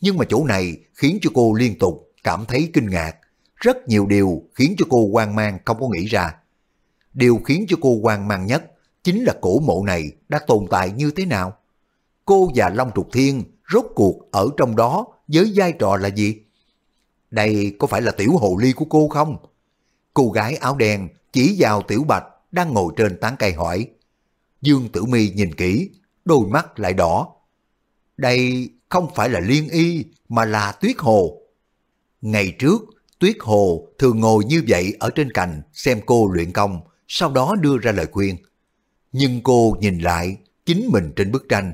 Nhưng mà chỗ này khiến cho cô liên tục cảm thấy kinh ngạc. Rất nhiều điều khiến cho cô hoang mang không có nghĩ ra. Điều khiến cho cô hoang mang nhất chính là cổ mộ này đã tồn tại như thế nào. Cô và Long Trục Thiên rốt cuộc ở trong đó với vai trò là gì? Đây có phải là tiểu hồ ly của cô không? Cô gái áo đen chỉ vào tiểu bạch đang ngồi trên tán cây hỏi. Dương Tử Mi nhìn kỹ, đôi mắt lại đỏ. Đây không phải là liên y mà là tuyết hồ. Ngày trước, tuyết hồ thường ngồi như vậy ở trên cành xem cô luyện công, sau đó đưa ra lời khuyên. Nhưng cô nhìn lại chính mình trên bức tranh,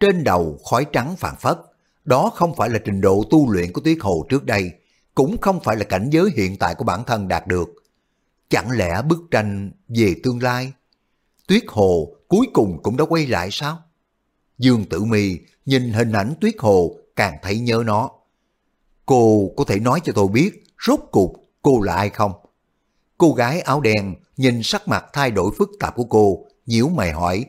trên đầu khói trắng phản phất. Đó không phải là trình độ tu luyện của Tuyết Hồ trước đây, cũng không phải là cảnh giới hiện tại của bản thân đạt được. Chẳng lẽ bức tranh về tương lai? Tuyết Hồ cuối cùng cũng đã quay lại sao? Dương Tử Mi nhìn hình ảnh Tuyết Hồ càng thấy nhớ nó. Cô có thể nói cho tôi biết rốt cuộc cô là ai không? Cô gái áo đen nhìn sắc mặt thay đổi phức tạp của cô, nhíu mày hỏi.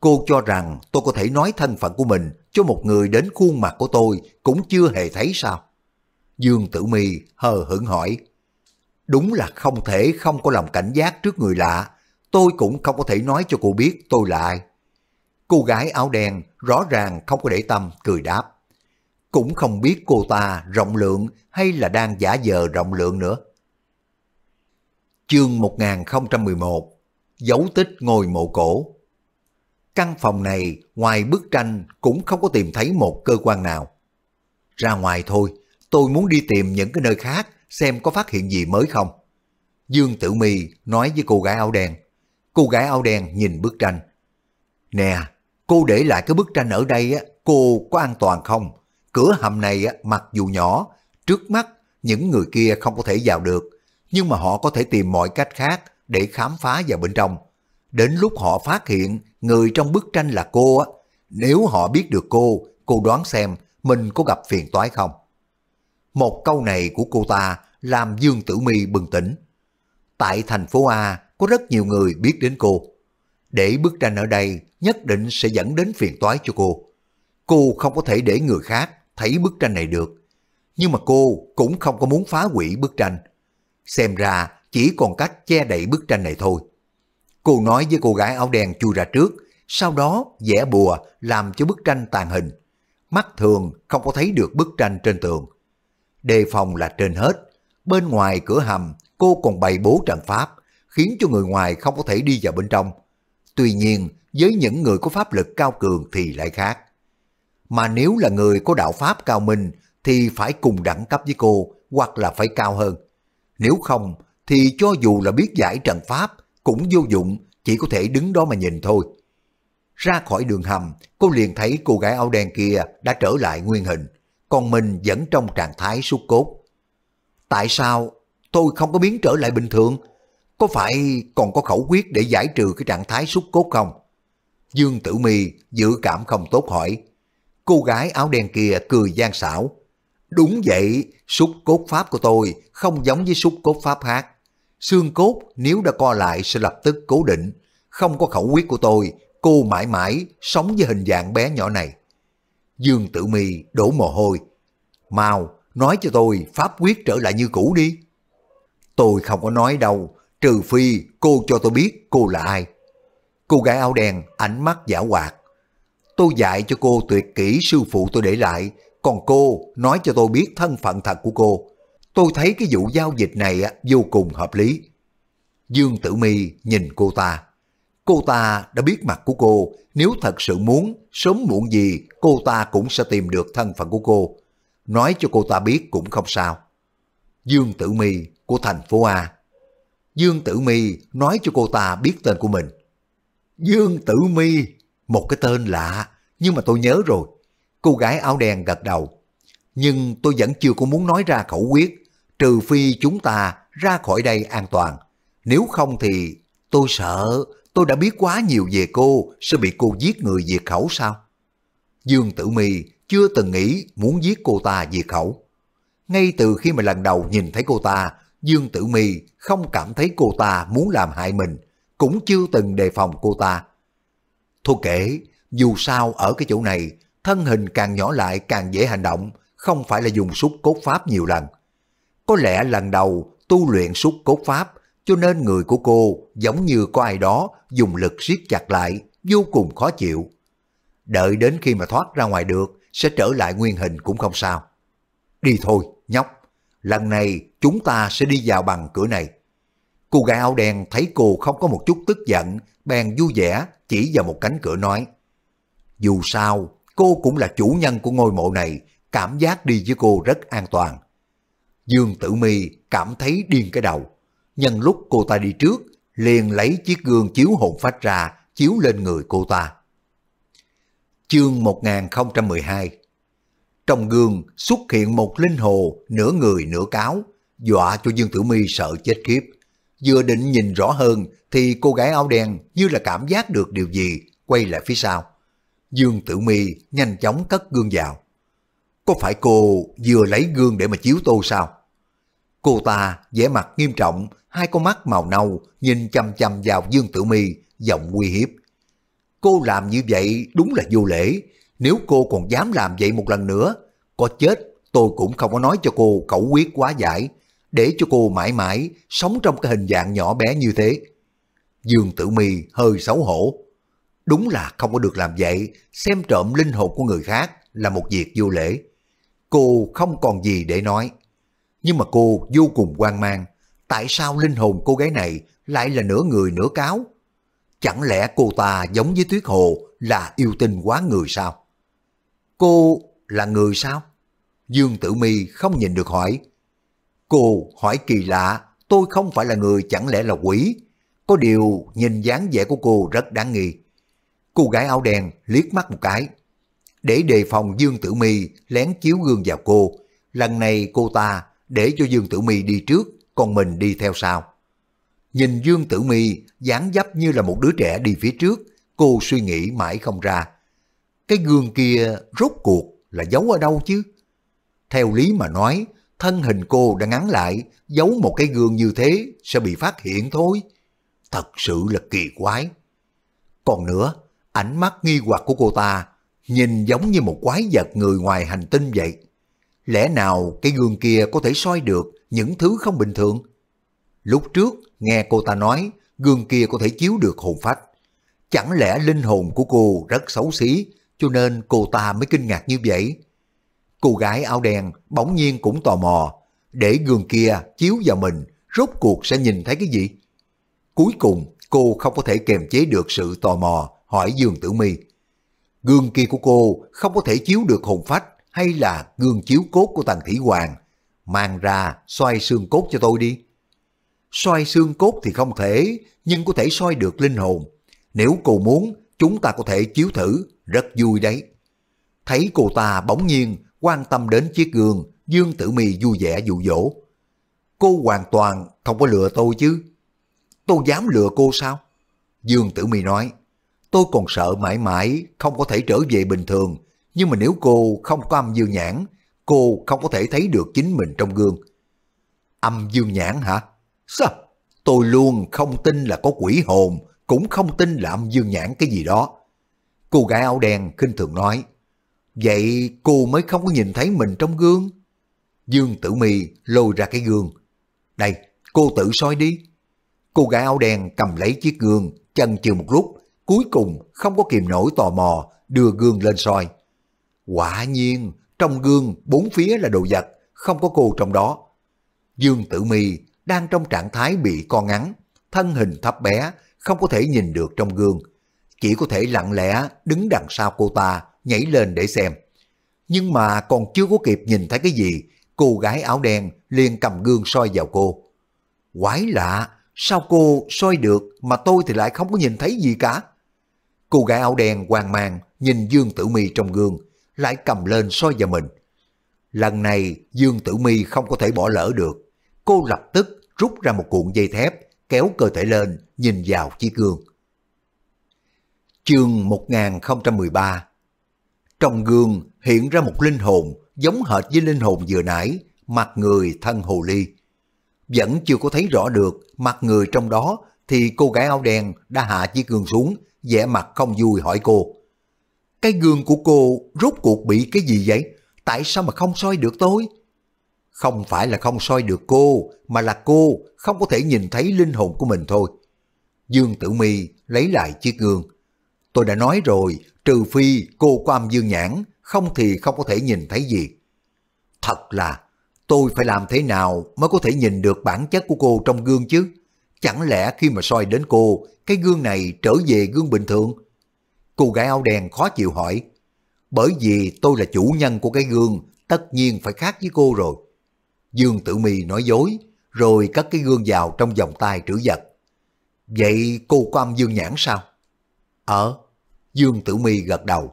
Cô cho rằng tôi có thể nói thân phận của mình cho một người đến khuôn mặt của tôi cũng chưa hề thấy sao? Dương Tử Mi hờ hững hỏi. Đúng là không thể không có lòng cảnh giác trước người lạ, tôi cũng không có thể nói cho cô biết tôi là ai. Cô gái áo đen rõ ràng không có để tâm cười đáp. Cũng không biết cô ta rộng lượng hay là đang giả vờ rộng lượng nữa chương 1011, dấu tích ngôi mộ cổ. Căn phòng này ngoài bức tranh cũng không có tìm thấy một cơ quan nào. Ra ngoài thôi, tôi muốn đi tìm những cái nơi khác xem có phát hiện gì mới không. Dương Tử Mi nói với cô gái áo đen. Cô gái áo đen nhìn bức tranh. Nè, cô để lại cái bức tranh ở đây á, cô có an toàn không? Cửa hầm này á, mặc dù nhỏ, trước mắt những người kia không có thể vào được, nhưng mà họ có thể tìm mọi cách khác để khám phá vào bên trong. Đến lúc họ phát hiện người trong bức tranh là cô á, nếu họ biết được cô, cô đoán xem mình có gặp phiền toái không. Một câu này của cô ta làm Dương Tử Mi bừng tỉnh. Tại thành phố A có rất nhiều người biết đến cô. Để bức tranh ở đây nhất định sẽ dẫn đến phiền toái cho cô. Cô không có thể để người khác thấy bức tranh này được. Nhưng mà cô cũng không có muốn phá hủy bức tranh xem ra chỉ còn cách che đậy bức tranh này thôi. Cô nói với cô gái áo đen chui ra trước, sau đó vẽ bùa làm cho bức tranh tàn hình. Mắt thường không có thấy được bức tranh trên tường. Đề phòng là trên hết, bên ngoài cửa hầm cô còn bày bố trận pháp, khiến cho người ngoài không có thể đi vào bên trong. Tuy nhiên, với những người có pháp lực cao cường thì lại khác. Mà nếu là người có đạo pháp cao minh thì phải cùng đẳng cấp với cô hoặc là phải cao hơn. Nếu không, thì cho dù là biết giải trận pháp, cũng vô dụng, chỉ có thể đứng đó mà nhìn thôi. Ra khỏi đường hầm, cô liền thấy cô gái áo đen kia đã trở lại nguyên hình, còn mình vẫn trong trạng thái xúc cốt. Tại sao tôi không có biến trở lại bình thường? Có phải còn có khẩu quyết để giải trừ cái trạng thái xúc cốt không? Dương Tử Mi dự cảm không tốt hỏi. Cô gái áo đen kia cười gian xảo, Đúng vậy, xúc cốt pháp của tôi không giống với xúc cốt pháp khác. Xương cốt nếu đã co lại sẽ lập tức cố định. Không có khẩu quyết của tôi, cô mãi mãi sống với hình dạng bé nhỏ này. Dương tự mì đổ mồ hôi. Mau, nói cho tôi pháp quyết trở lại như cũ đi. Tôi không có nói đâu, trừ phi cô cho tôi biết cô là ai. Cô gái áo đen, ánh mắt giả hoạt. Tôi dạy cho cô tuyệt kỹ sư phụ tôi để lại, còn cô nói cho tôi biết thân phận thật của cô. Tôi thấy cái vụ giao dịch này vô cùng hợp lý. Dương Tử Mi nhìn cô ta. Cô ta đã biết mặt của cô, nếu thật sự muốn, sớm muộn gì cô ta cũng sẽ tìm được thân phận của cô. Nói cho cô ta biết cũng không sao. Dương Tử Mi của thành phố A. Dương Tử Mi nói cho cô ta biết tên của mình. Dương Tử Mi, một cái tên lạ, nhưng mà tôi nhớ rồi, Cô gái áo đen gật đầu. Nhưng tôi vẫn chưa có muốn nói ra khẩu quyết, trừ phi chúng ta ra khỏi đây an toàn. Nếu không thì tôi sợ tôi đã biết quá nhiều về cô sẽ bị cô giết người diệt khẩu sao? Dương Tử Mi chưa từng nghĩ muốn giết cô ta diệt khẩu. Ngay từ khi mà lần đầu nhìn thấy cô ta, Dương Tử Mi không cảm thấy cô ta muốn làm hại mình, cũng chưa từng đề phòng cô ta. Thôi kể, dù sao ở cái chỗ này, thân hình càng nhỏ lại càng dễ hành động, không phải là dùng xúc cốt pháp nhiều lần. Có lẽ lần đầu tu luyện xúc cốt pháp, cho nên người của cô giống như có ai đó dùng lực siết chặt lại, vô cùng khó chịu. Đợi đến khi mà thoát ra ngoài được, sẽ trở lại nguyên hình cũng không sao. Đi thôi, nhóc, lần này chúng ta sẽ đi vào bằng cửa này. Cô gái áo đen thấy cô không có một chút tức giận, bèn vui vẻ chỉ vào một cánh cửa nói. Dù sao, cô cũng là chủ nhân của ngôi mộ này, cảm giác đi với cô rất an toàn. Dương Tử Mi cảm thấy điên cái đầu. Nhân lúc cô ta đi trước, liền lấy chiếc gương chiếu hồn phách ra, chiếu lên người cô ta. Chương 1012 Trong gương xuất hiện một linh hồ nửa người nửa cáo, dọa cho Dương Tử Mi sợ chết khiếp. Vừa định nhìn rõ hơn thì cô gái áo đen như là cảm giác được điều gì, quay lại phía sau. Dương Tử Mi nhanh chóng cất gương vào. Có phải cô vừa lấy gương để mà chiếu tô sao? Cô ta vẻ mặt nghiêm trọng, hai con mắt màu nâu nhìn chăm chăm vào Dương Tử Mi, giọng uy hiếp. Cô làm như vậy đúng là vô lễ, nếu cô còn dám làm vậy một lần nữa, có chết tôi cũng không có nói cho cô cẩu quyết quá giải, để cho cô mãi mãi sống trong cái hình dạng nhỏ bé như thế. Dương Tử Mi hơi xấu hổ. Đúng là không có được làm vậy, xem trộm linh hồn của người khác là một việc vô lễ. Cô không còn gì để nói. Nhưng mà cô vô cùng quan mang, tại sao linh hồn cô gái này lại là nửa người nửa cáo? Chẳng lẽ cô ta giống với Tuyết Hồ là yêu tinh quá người sao? Cô là người sao? Dương Tử Mi không nhìn được hỏi. Cô hỏi kỳ lạ, tôi không phải là người chẳng lẽ là quỷ. Có điều nhìn dáng vẻ của cô rất đáng nghi cô gái áo đen liếc mắt một cái. Để đề phòng Dương Tử Mi lén chiếu gương vào cô, lần này cô ta để cho Dương Tử Mi đi trước, còn mình đi theo sau. Nhìn Dương Tử Mi dáng dấp như là một đứa trẻ đi phía trước, cô suy nghĩ mãi không ra. Cái gương kia rốt cuộc là giấu ở đâu chứ? Theo lý mà nói, thân hình cô đã ngắn lại, giấu một cái gương như thế sẽ bị phát hiện thôi. Thật sự là kỳ quái. Còn nữa, ánh mắt nghi hoặc của cô ta nhìn giống như một quái vật người ngoài hành tinh vậy. Lẽ nào cái gương kia có thể soi được những thứ không bình thường? Lúc trước nghe cô ta nói gương kia có thể chiếu được hồn phách. Chẳng lẽ linh hồn của cô rất xấu xí cho nên cô ta mới kinh ngạc như vậy? Cô gái áo đen bỗng nhiên cũng tò mò để gương kia chiếu vào mình rốt cuộc sẽ nhìn thấy cái gì? Cuối cùng cô không có thể kềm chế được sự tò mò hỏi Dương Tử Mi. Gương kia của cô không có thể chiếu được hồn phách hay là gương chiếu cốt của tàng Thủy Hoàng. Mang ra xoay xương cốt cho tôi đi. Xoay xương cốt thì không thể, nhưng có thể xoay được linh hồn. Nếu cô muốn, chúng ta có thể chiếu thử, rất vui đấy. Thấy cô ta bỗng nhiên quan tâm đến chiếc gương, Dương Tử Mi vui vẻ dụ dỗ. Cô hoàn toàn không có lừa tôi chứ. Tôi dám lừa cô sao? Dương Tử Mi nói, Tôi còn sợ mãi mãi không có thể trở về bình thường, nhưng mà nếu cô không có âm dương nhãn, cô không có thể thấy được chính mình trong gương. Âm dương nhãn hả? Sao? Tôi luôn không tin là có quỷ hồn, cũng không tin là âm dương nhãn cái gì đó. Cô gái áo đen khinh thường nói, vậy cô mới không có nhìn thấy mình trong gương. Dương Tử Mi lôi ra cái gương. Đây, cô tự soi đi. Cô gái áo đen cầm lấy chiếc gương, chân chừ một lúc cuối cùng không có kìm nổi tò mò, đưa gương lên soi. Quả nhiên, trong gương bốn phía là đồ vật, không có cô trong đó. Dương Tử Mi đang trong trạng thái bị con ngắn, thân hình thấp bé, không có thể nhìn được trong gương. Chỉ có thể lặng lẽ đứng đằng sau cô ta, nhảy lên để xem. Nhưng mà còn chưa có kịp nhìn thấy cái gì, cô gái áo đen liền cầm gương soi vào cô. Quái lạ, sao cô soi được mà tôi thì lại không có nhìn thấy gì cả? Cô gái áo đen hoang mang nhìn Dương Tử Mi trong gương, lại cầm lên soi vào mình. Lần này Dương Tử Mi không có thể bỏ lỡ được. Cô lập tức rút ra một cuộn dây thép, kéo cơ thể lên, nhìn vào chiếc gương. Chương 1013 Trong gương hiện ra một linh hồn giống hệt với linh hồn vừa nãy, mặt người thân hồ ly. Vẫn chưa có thấy rõ được mặt người trong đó thì cô gái áo đen đã hạ chiếc gương xuống, vẻ mặt không vui hỏi cô. Cái gương của cô rốt cuộc bị cái gì vậy? Tại sao mà không soi được tôi? Không phải là không soi được cô, mà là cô không có thể nhìn thấy linh hồn của mình thôi. Dương Tử Mi lấy lại chiếc gương. Tôi đã nói rồi, trừ phi cô có âm dương nhãn, không thì không có thể nhìn thấy gì. Thật là, tôi phải làm thế nào mới có thể nhìn được bản chất của cô trong gương chứ? Chẳng lẽ khi mà soi đến cô, cái gương này trở về gương bình thường? Cô gái áo đen khó chịu hỏi. Bởi vì tôi là chủ nhân của cái gương, tất nhiên phải khác với cô rồi. Dương Tử Mì nói dối, rồi cất cái gương vào trong vòng tay trữ vật. Vậy cô có âm dương nhãn sao? Ờ, Dương Tử Mì gật đầu.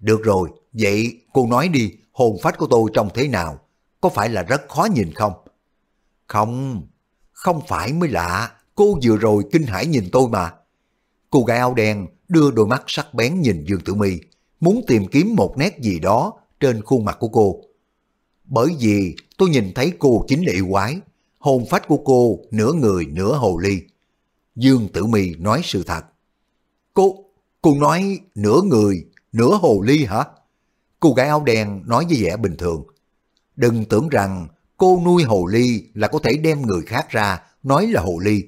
Được rồi, vậy cô nói đi, hồn phách của tôi trông thế nào? Có phải là rất khó nhìn không? Không, không phải mới lạ, cô vừa rồi kinh hãi nhìn tôi mà. Cô gái áo đen đưa đôi mắt sắc bén nhìn Dương Tử Mi, muốn tìm kiếm một nét gì đó trên khuôn mặt của cô. Bởi vì tôi nhìn thấy cô chính là yêu quái, hồn phách của cô nửa người nửa hồ ly. Dương Tử Mi nói sự thật. Cô, cô nói nửa người, nửa hồ ly hả? Cô gái áo đen nói với vẻ bình thường. Đừng tưởng rằng Cô nuôi hồ ly là có thể đem người khác ra, nói là hồ ly.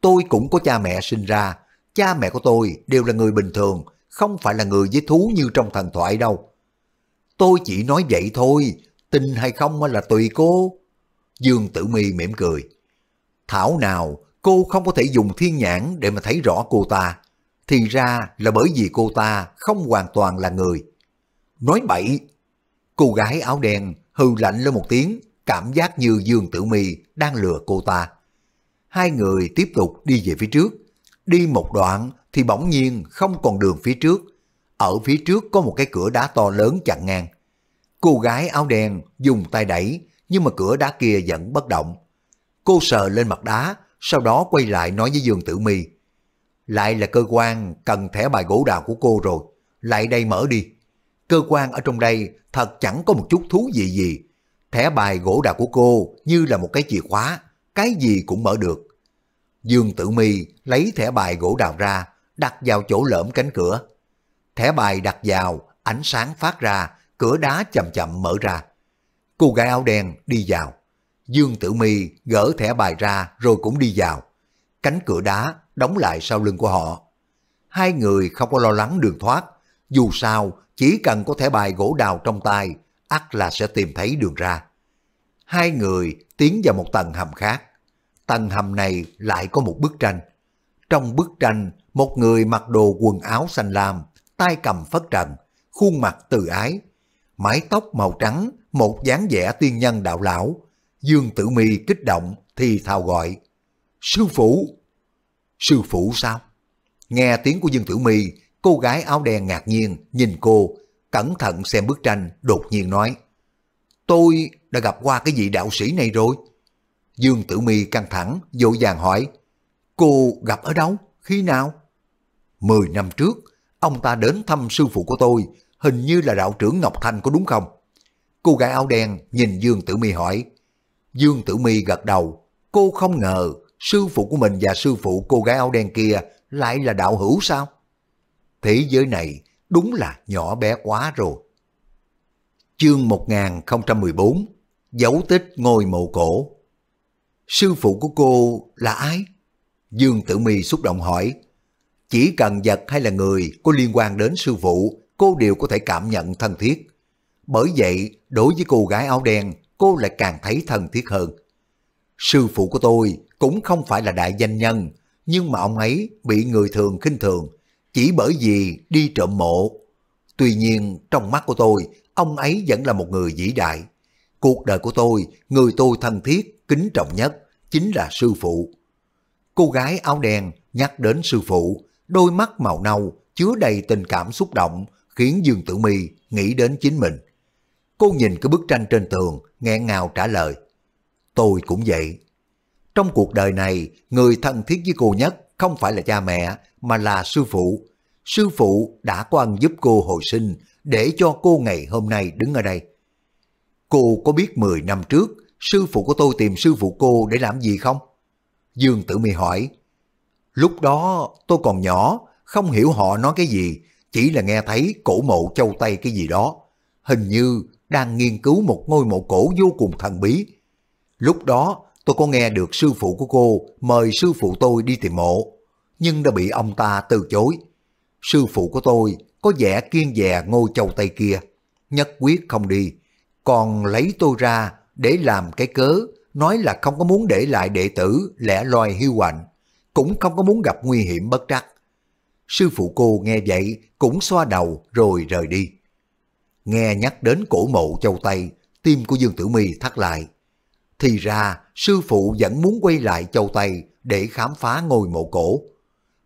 Tôi cũng có cha mẹ sinh ra, cha mẹ của tôi đều là người bình thường, không phải là người với thú như trong thần thoại đâu. Tôi chỉ nói vậy thôi, tin hay không là tùy cô. Dương Tử my mỉm cười. Thảo nào cô không có thể dùng thiên nhãn để mà thấy rõ cô ta. Thì ra là bởi vì cô ta không hoàn toàn là người. Nói bậy, cô gái áo đen hừ lạnh lên một tiếng cảm giác như Dương Tử Mi đang lừa cô ta. Hai người tiếp tục đi về phía trước. Đi một đoạn thì bỗng nhiên không còn đường phía trước. Ở phía trước có một cái cửa đá to lớn chặn ngang. Cô gái áo đen dùng tay đẩy, nhưng mà cửa đá kia vẫn bất động. Cô sờ lên mặt đá, sau đó quay lại nói với Dương Tử Mi. Lại là cơ quan cần thẻ bài gỗ đào của cô rồi, lại đây mở đi. Cơ quan ở trong đây thật chẳng có một chút thú vị gì, gì, Thẻ bài gỗ đà của cô như là một cái chìa khóa, cái gì cũng mở được. Dương Tử Mi lấy thẻ bài gỗ đào ra, đặt vào chỗ lõm cánh cửa. Thẻ bài đặt vào, ánh sáng phát ra, cửa đá chậm chậm mở ra. Cô gái áo đen đi vào. Dương Tử Mi gỡ thẻ bài ra rồi cũng đi vào. Cánh cửa đá đóng lại sau lưng của họ. Hai người không có lo lắng đường thoát. Dù sao, chỉ cần có thẻ bài gỗ đào trong tay ắt là sẽ tìm thấy đường ra. Hai người tiến vào một tầng hầm khác. Tầng hầm này lại có một bức tranh. Trong bức tranh, một người mặc đồ quần áo xanh lam, tay cầm phất trần, khuôn mặt từ ái, mái tóc màu trắng, một dáng vẻ tiên nhân đạo lão. Dương Tử Mi kích động thì thào gọi, Sư phụ! Sư phụ sao? Nghe tiếng của Dương Tử Mi, cô gái áo đen ngạc nhiên nhìn cô, cẩn thận xem bức tranh, đột nhiên nói. Tôi đã gặp qua cái vị đạo sĩ này rồi. Dương Tử Mi căng thẳng, dỗ dàng hỏi. Cô gặp ở đâu? Khi nào? Mười năm trước, ông ta đến thăm sư phụ của tôi, hình như là đạo trưởng Ngọc Thanh có đúng không? Cô gái áo đen nhìn Dương Tử Mi hỏi. Dương Tử Mi gật đầu, cô không ngờ sư phụ của mình và sư phụ cô gái áo đen kia lại là đạo hữu sao? Thế giới này đúng là nhỏ bé quá rồi. Chương 1014 Dấu tích ngôi mộ cổ Sư phụ của cô là ai? Dương Tử Mi xúc động hỏi. Chỉ cần vật hay là người có liên quan đến sư phụ, cô đều có thể cảm nhận thân thiết. Bởi vậy, đối với cô gái áo đen, cô lại càng thấy thân thiết hơn. Sư phụ của tôi cũng không phải là đại danh nhân, nhưng mà ông ấy bị người thường khinh thường, chỉ bởi vì đi trộm mộ. Tuy nhiên, trong mắt của tôi, ông ấy vẫn là một người vĩ đại. Cuộc đời của tôi, người tôi thân thiết, kính trọng nhất, chính là sư phụ. Cô gái áo đen nhắc đến sư phụ, đôi mắt màu nâu, chứa đầy tình cảm xúc động, khiến Dương Tử Mi nghĩ đến chính mình. Cô nhìn cái bức tranh trên tường, nghẹn ngào trả lời. Tôi cũng vậy. Trong cuộc đời này, người thân thiết với cô nhất không phải là cha mẹ mà là sư phụ. Sư phụ đã có ăn giúp cô hồi sinh để cho cô ngày hôm nay đứng ở đây. Cô có biết 10 năm trước sư phụ của tôi tìm sư phụ cô để làm gì không? Dương Tử Mi hỏi. Lúc đó tôi còn nhỏ, không hiểu họ nói cái gì, chỉ là nghe thấy cổ mộ châu Tây cái gì đó. Hình như đang nghiên cứu một ngôi mộ cổ vô cùng thần bí. Lúc đó tôi có nghe được sư phụ của cô mời sư phụ tôi đi tìm mộ nhưng đã bị ông ta từ chối. Sư phụ của tôi có vẻ kiên dè ngôi châu Tây kia, nhất quyết không đi, còn lấy tôi ra để làm cái cớ, nói là không có muốn để lại đệ tử lẻ loi hiu quạnh, cũng không có muốn gặp nguy hiểm bất trắc. Sư phụ cô nghe vậy cũng xoa đầu rồi rời đi. Nghe nhắc đến cổ mộ châu Tây, tim của Dương Tử Mi thắt lại. Thì ra, sư phụ vẫn muốn quay lại châu Tây để khám phá ngôi mộ cổ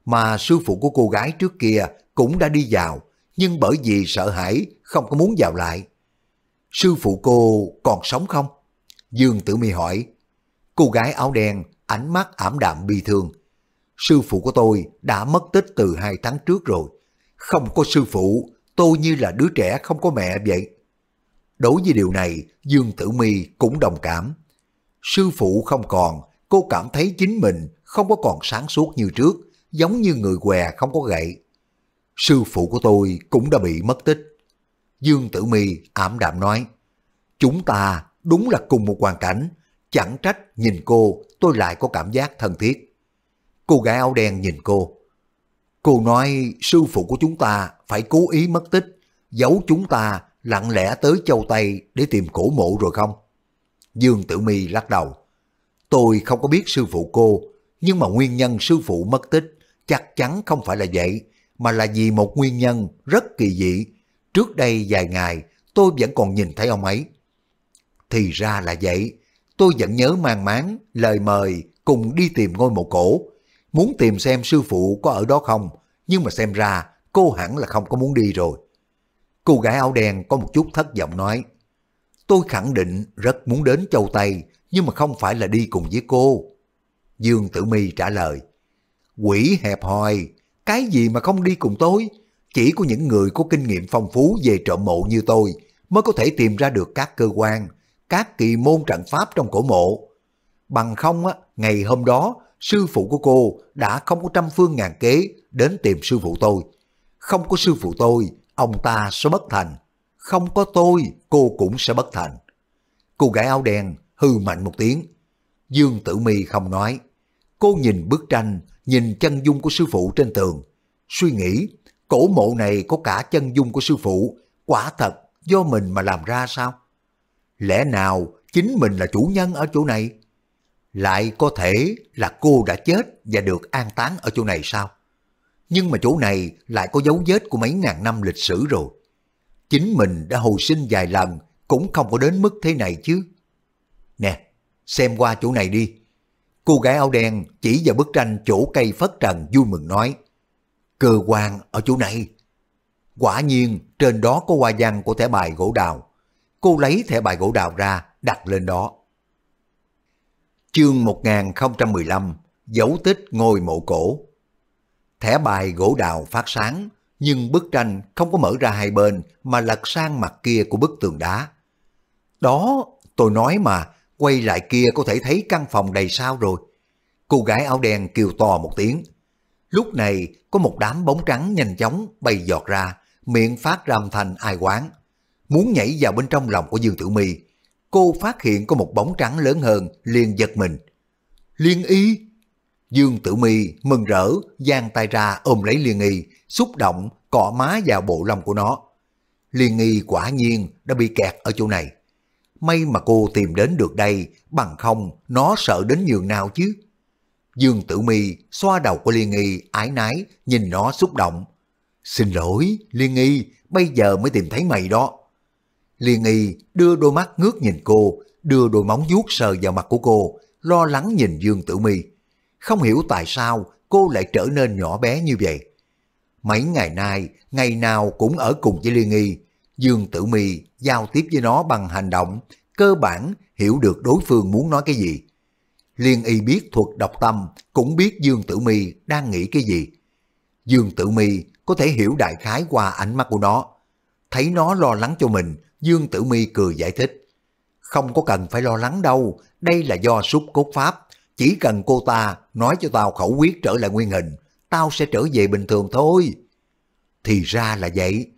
mà sư phụ của cô gái trước kia cũng đã đi vào, nhưng bởi vì sợ hãi không có muốn vào lại. Sư phụ cô còn sống không? Dương Tử Mi hỏi. Cô gái áo đen, ánh mắt ảm đạm bi thương. Sư phụ của tôi đã mất tích từ hai tháng trước rồi. Không có sư phụ, tôi như là đứa trẻ không có mẹ vậy. Đối với điều này, Dương Tử Mi cũng đồng cảm. Sư phụ không còn, cô cảm thấy chính mình không có còn sáng suốt như trước, giống như người què không có gậy. Sư phụ của tôi cũng đã bị mất tích. Dương Tử Mi ảm đạm nói, chúng ta đúng là cùng một hoàn cảnh, chẳng trách nhìn cô tôi lại có cảm giác thân thiết. Cô gái áo đen nhìn cô. Cô nói sư phụ của chúng ta phải cố ý mất tích, giấu chúng ta lặng lẽ tới châu Tây để tìm cổ mộ rồi không? Dương Tử Mi lắc đầu. Tôi không có biết sư phụ cô, nhưng mà nguyên nhân sư phụ mất tích chắc chắn không phải là vậy, mà là vì một nguyên nhân rất kỳ dị. Trước đây vài ngày, tôi vẫn còn nhìn thấy ông ấy. Thì ra là vậy, tôi vẫn nhớ mang máng lời mời cùng đi tìm ngôi mộ cổ. Muốn tìm xem sư phụ có ở đó không, nhưng mà xem ra cô hẳn là không có muốn đi rồi. Cô gái áo đen có một chút thất vọng nói, tôi khẳng định rất muốn đến châu Tây, nhưng mà không phải là đi cùng với cô. Dương Tử Mi trả lời, quỷ hẹp hòi, cái gì mà không đi cùng tôi? Chỉ có những người có kinh nghiệm phong phú về trộm mộ như tôi mới có thể tìm ra được các cơ quan, các kỳ môn trận pháp trong cổ mộ. Bằng không, á, ngày hôm đó, sư phụ của cô đã không có trăm phương ngàn kế đến tìm sư phụ tôi. Không có sư phụ tôi, ông ta sẽ bất thành. Không có tôi, cô cũng sẽ bất thành. Cô gái áo đen hư mạnh một tiếng. Dương Tử Mi không nói. Cô nhìn bức tranh nhìn chân dung của sư phụ trên tường. Suy nghĩ, cổ mộ này có cả chân dung của sư phụ, quả thật do mình mà làm ra sao? Lẽ nào chính mình là chủ nhân ở chỗ này? Lại có thể là cô đã chết và được an táng ở chỗ này sao? Nhưng mà chỗ này lại có dấu vết của mấy ngàn năm lịch sử rồi. Chính mình đã hồi sinh vài lần cũng không có đến mức thế này chứ. Nè, xem qua chỗ này đi. Cô gái áo đen chỉ vào bức tranh chỗ cây phất trần vui mừng nói. Cơ quan ở chỗ này. Quả nhiên trên đó có hoa văn của thẻ bài gỗ đào. Cô lấy thẻ bài gỗ đào ra đặt lên đó. Chương 1015 Dấu tích ngôi mộ cổ Thẻ bài gỗ đào phát sáng nhưng bức tranh không có mở ra hai bên mà lật sang mặt kia của bức tường đá. Đó, tôi nói mà, quay lại kia có thể thấy căn phòng đầy sao rồi. Cô gái áo đen kêu to một tiếng. Lúc này có một đám bóng trắng nhanh chóng bay giọt ra, miệng phát ra âm thanh ai quán. Muốn nhảy vào bên trong lòng của Dương Tử Mi, cô phát hiện có một bóng trắng lớn hơn liền giật mình. Liên y! Dương Tử Mi mừng rỡ, giang tay ra ôm lấy Liên y, xúc động, cọ má vào bộ lông của nó. Liên y quả nhiên đã bị kẹt ở chỗ này. May mà cô tìm đến được đây, bằng không nó sợ đến nhường nào chứ. Dương Tử Mi xoa đầu của Liên Nghi, ái nái, nhìn nó xúc động. Xin lỗi, Liên Nghi, bây giờ mới tìm thấy mày đó. Liên Nghi đưa đôi mắt ngước nhìn cô, đưa đôi móng vuốt sờ vào mặt của cô, lo lắng nhìn Dương Tử Mi. Không hiểu tại sao cô lại trở nên nhỏ bé như vậy. Mấy ngày nay, ngày nào cũng ở cùng với Liên Nghi, Dương Tử Mi giao tiếp với nó bằng hành động, cơ bản hiểu được đối phương muốn nói cái gì. Liên y biết thuật độc tâm, cũng biết Dương Tử Mi đang nghĩ cái gì. Dương Tử Mi có thể hiểu đại khái qua ánh mắt của nó. Thấy nó lo lắng cho mình, Dương Tử Mi cười giải thích. Không có cần phải lo lắng đâu, đây là do súc cốt pháp. Chỉ cần cô ta nói cho tao khẩu quyết trở lại nguyên hình, tao sẽ trở về bình thường thôi. Thì ra là vậy,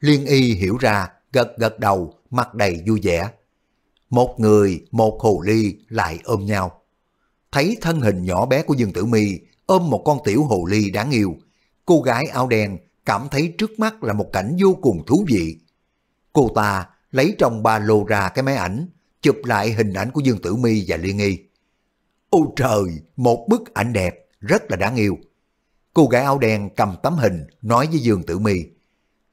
Liên y hiểu ra, gật gật đầu, mặt đầy vui vẻ. Một người, một hồ ly lại ôm nhau. Thấy thân hình nhỏ bé của Dương Tử Mi ôm một con tiểu hồ ly đáng yêu, cô gái áo đen cảm thấy trước mắt là một cảnh vô cùng thú vị. Cô ta lấy trong ba lô ra cái máy ảnh, chụp lại hình ảnh của Dương Tử Mi và Liên Y. Ôi trời, một bức ảnh đẹp, rất là đáng yêu. Cô gái áo đen cầm tấm hình nói với Dương Tử Mi.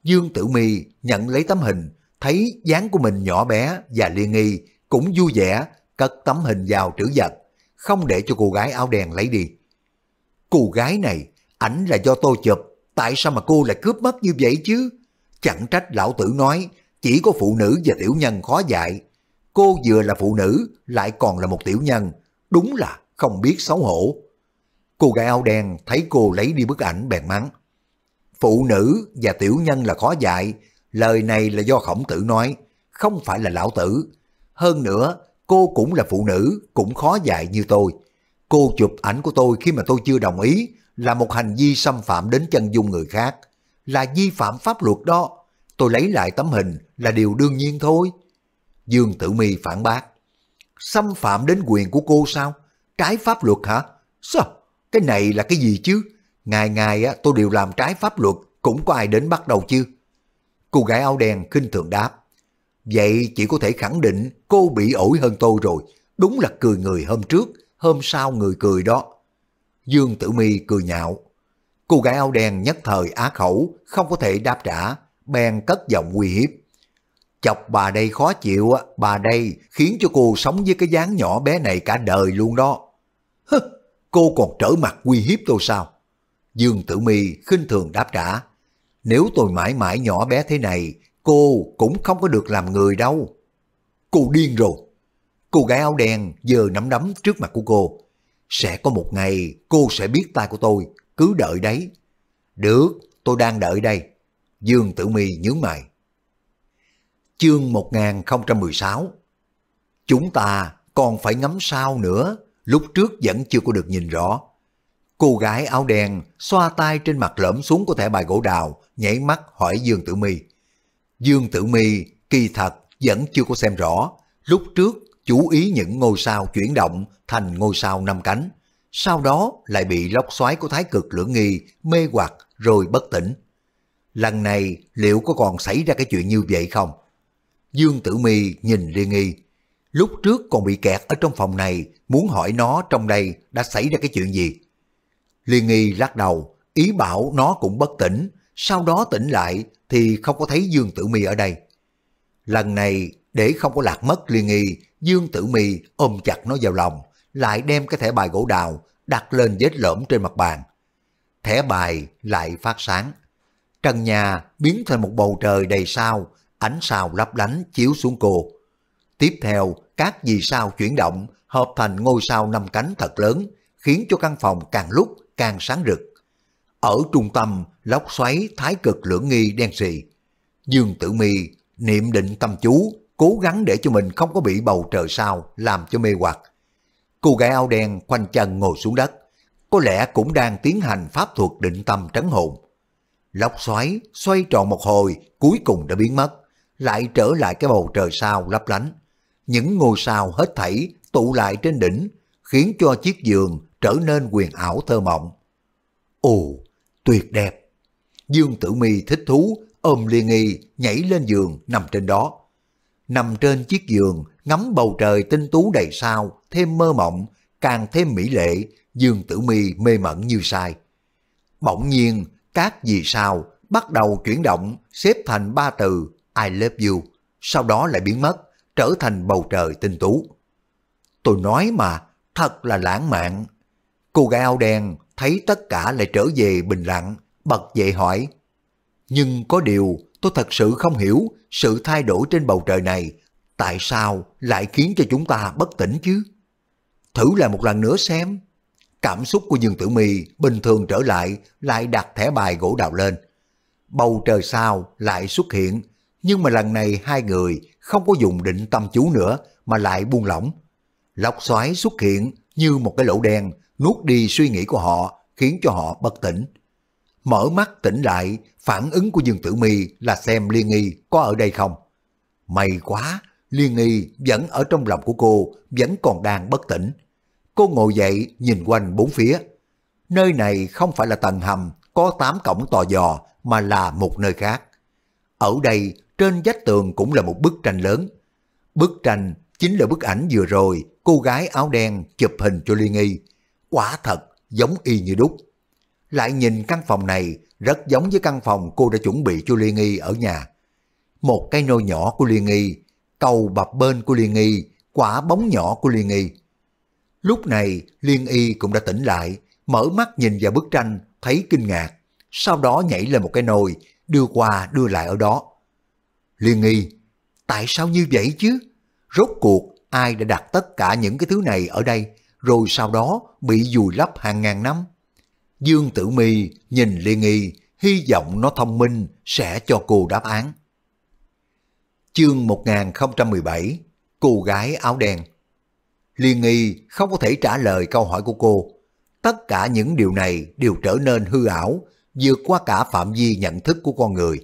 Dương Tử Mi nhận lấy tấm hình, thấy dáng của mình nhỏ bé và liên nghi, cũng vui vẻ cất tấm hình vào trữ vật, không để cho cô gái áo đen lấy đi. Cô gái này, ảnh là do tôi chụp, tại sao mà cô lại cướp mất như vậy chứ? Chẳng trách lão tử nói, chỉ có phụ nữ và tiểu nhân khó dạy. Cô vừa là phụ nữ, lại còn là một tiểu nhân, đúng là không biết xấu hổ. Cô gái áo đen thấy cô lấy đi bức ảnh bèn mắng phụ nữ và tiểu nhân là khó dạy, lời này là do khổng tử nói, không phải là lão tử. Hơn nữa, cô cũng là phụ nữ, cũng khó dạy như tôi. Cô chụp ảnh của tôi khi mà tôi chưa đồng ý là một hành vi xâm phạm đến chân dung người khác, là vi phạm pháp luật đó. Tôi lấy lại tấm hình là điều đương nhiên thôi. Dương Tử Mi phản bác. Xâm phạm đến quyền của cô sao? Trái pháp luật hả? Sao? Cái này là cái gì chứ? Ngày ngày á, tôi đều làm trái pháp luật, cũng có ai đến bắt đầu chứ? Cô gái áo đen khinh thường đáp. Vậy chỉ có thể khẳng định cô bị ổi hơn tôi rồi. Đúng là cười người hôm trước, hôm sau người cười đó. Dương Tử Mi cười nhạo. Cô gái áo đen nhất thời á khẩu, không có thể đáp trả, bèn cất giọng uy hiếp. Chọc bà đây khó chịu, bà đây khiến cho cô sống với cái dáng nhỏ bé này cả đời luôn đó. Hứ, cô còn trở mặt uy hiếp tôi sao? Dương Tử Mi khinh thường đáp trả. Nếu tôi mãi mãi nhỏ bé thế này, cô cũng không có được làm người đâu. Cô điên rồi. Cô gái áo đen giờ nắm đấm trước mặt của cô. Sẽ có một ngày cô sẽ biết tay của tôi, cứ đợi đấy. Được, tôi đang đợi đây. Dương Tử Mi nhướng mày. Chương 1016 Chúng ta còn phải ngắm sao nữa, lúc trước vẫn chưa có được nhìn rõ. Cô gái áo đen xoa tay trên mặt lõm xuống của thẻ bài gỗ đào, nhảy mắt hỏi Dương Tử Mi. Dương Tử Mi kỳ thật vẫn chưa có xem rõ, lúc trước chú ý những ngôi sao chuyển động thành ngôi sao năm cánh, sau đó lại bị lốc xoáy của thái cực lưỡng nghi mê hoặc rồi bất tỉnh. Lần này liệu có còn xảy ra cái chuyện như vậy không? Dương Tử Mi nhìn Liên Nghi. Lúc trước còn bị kẹt ở trong phòng này, muốn hỏi nó trong đây đã xảy ra cái chuyện gì? Liên nghi lắc đầu, ý bảo nó cũng bất tỉnh, sau đó tỉnh lại thì không có thấy Dương Tử Mi ở đây. Lần này, để không có lạc mất Liên nghi, Dương Tử Mi ôm chặt nó vào lòng, lại đem cái thẻ bài gỗ đào đặt lên vết lõm trên mặt bàn. Thẻ bài lại phát sáng. Trần nhà biến thành một bầu trời đầy sao, ánh sao lấp lánh chiếu xuống cô. Tiếp theo, các vì sao chuyển động hợp thành ngôi sao năm cánh thật lớn, khiến cho căn phòng càng lúc càng sáng rực. Ở trung tâm, lốc xoáy thái cực lưỡng nghi đen xì. Dương Tử Mi niệm định tâm chú, cố gắng để cho mình không có bị bầu trời sao làm cho mê hoặc. Cô gái áo đen khoanh chân ngồi xuống đất, có lẽ cũng đang tiến hành pháp thuật định tâm trấn hồn. Lốc xoáy xoay tròn một hồi, cuối cùng đã biến mất, lại trở lại cái bầu trời sao lấp lánh. Những ngôi sao hết thảy tụ lại trên đỉnh, khiến cho chiếc giường trở nên quyền ảo thơ mộng. Ồ, tuyệt đẹp! Dương Tử Mi thích thú, ôm Liên Nghi, nhảy lên giường, nằm trên đó. Nằm trên chiếc giường, ngắm bầu trời tinh tú đầy sao, thêm mơ mộng, càng thêm mỹ lệ, Dương Tử Mi mê mẩn như sai. Bỗng nhiên, các vì sao bắt đầu chuyển động, xếp thành ba từ I love you, sau đó lại biến mất, trở thành bầu trời tinh tú. Tôi nói mà, thật là lãng mạn, Cô gái áo đen thấy tất cả lại trở về bình lặng, bật dậy hỏi. Nhưng có điều tôi thật sự không hiểu sự thay đổi trên bầu trời này tại sao lại khiến cho chúng ta bất tỉnh chứ? Thử lại một lần nữa xem. Cảm xúc của Dương Tử mì bình thường trở lại, lại đặt thẻ bài gỗ đào lên. Bầu trời sao lại xuất hiện, nhưng mà lần này hai người không có dùng định tâm chú nữa mà lại buông lỏng. Lọc xoáy xuất hiện như một cái lỗ đen nuốt đi suy nghĩ của họ, khiến cho họ bất tỉnh. Mở mắt tỉnh lại, phản ứng của Dương Tử Mi là xem Liên Nghi có ở đây không. May quá, Liên Nghi vẫn ở trong lòng của cô, vẫn còn đang bất tỉnh. Cô ngồi dậy nhìn quanh bốn phía. Nơi này không phải là tầng hầm có tám cổng tò dò mà là một nơi khác. Ở đây trên vách tường cũng là một bức tranh lớn. Bức tranh chính là bức ảnh vừa rồi cô gái áo đen chụp hình cho Liên Nghi quả thật giống y như đúc. Lại nhìn căn phòng này rất giống với căn phòng cô đã chuẩn bị cho Liên Nghi ở nhà. Một cái nôi nhỏ của Liên Nghi, cầu bập bên của Liên Nghi, quả bóng nhỏ của Liên Nghi. Lúc này Liên Y cũng đã tỉnh lại, mở mắt nhìn vào bức tranh, thấy kinh ngạc. Sau đó nhảy lên một cái nồi, đưa qua đưa lại ở đó. Liên Y, tại sao như vậy chứ? Rốt cuộc ai đã đặt tất cả những cái thứ này ở đây rồi sau đó bị dùi lấp hàng ngàn năm. Dương Tử Mi nhìn Liên Nghi, hy vọng nó thông minh sẽ cho cô đáp án. Chương 1017 Cô gái áo đen Liên Nghi không có thể trả lời câu hỏi của cô. Tất cả những điều này đều trở nên hư ảo, vượt qua cả phạm vi nhận thức của con người.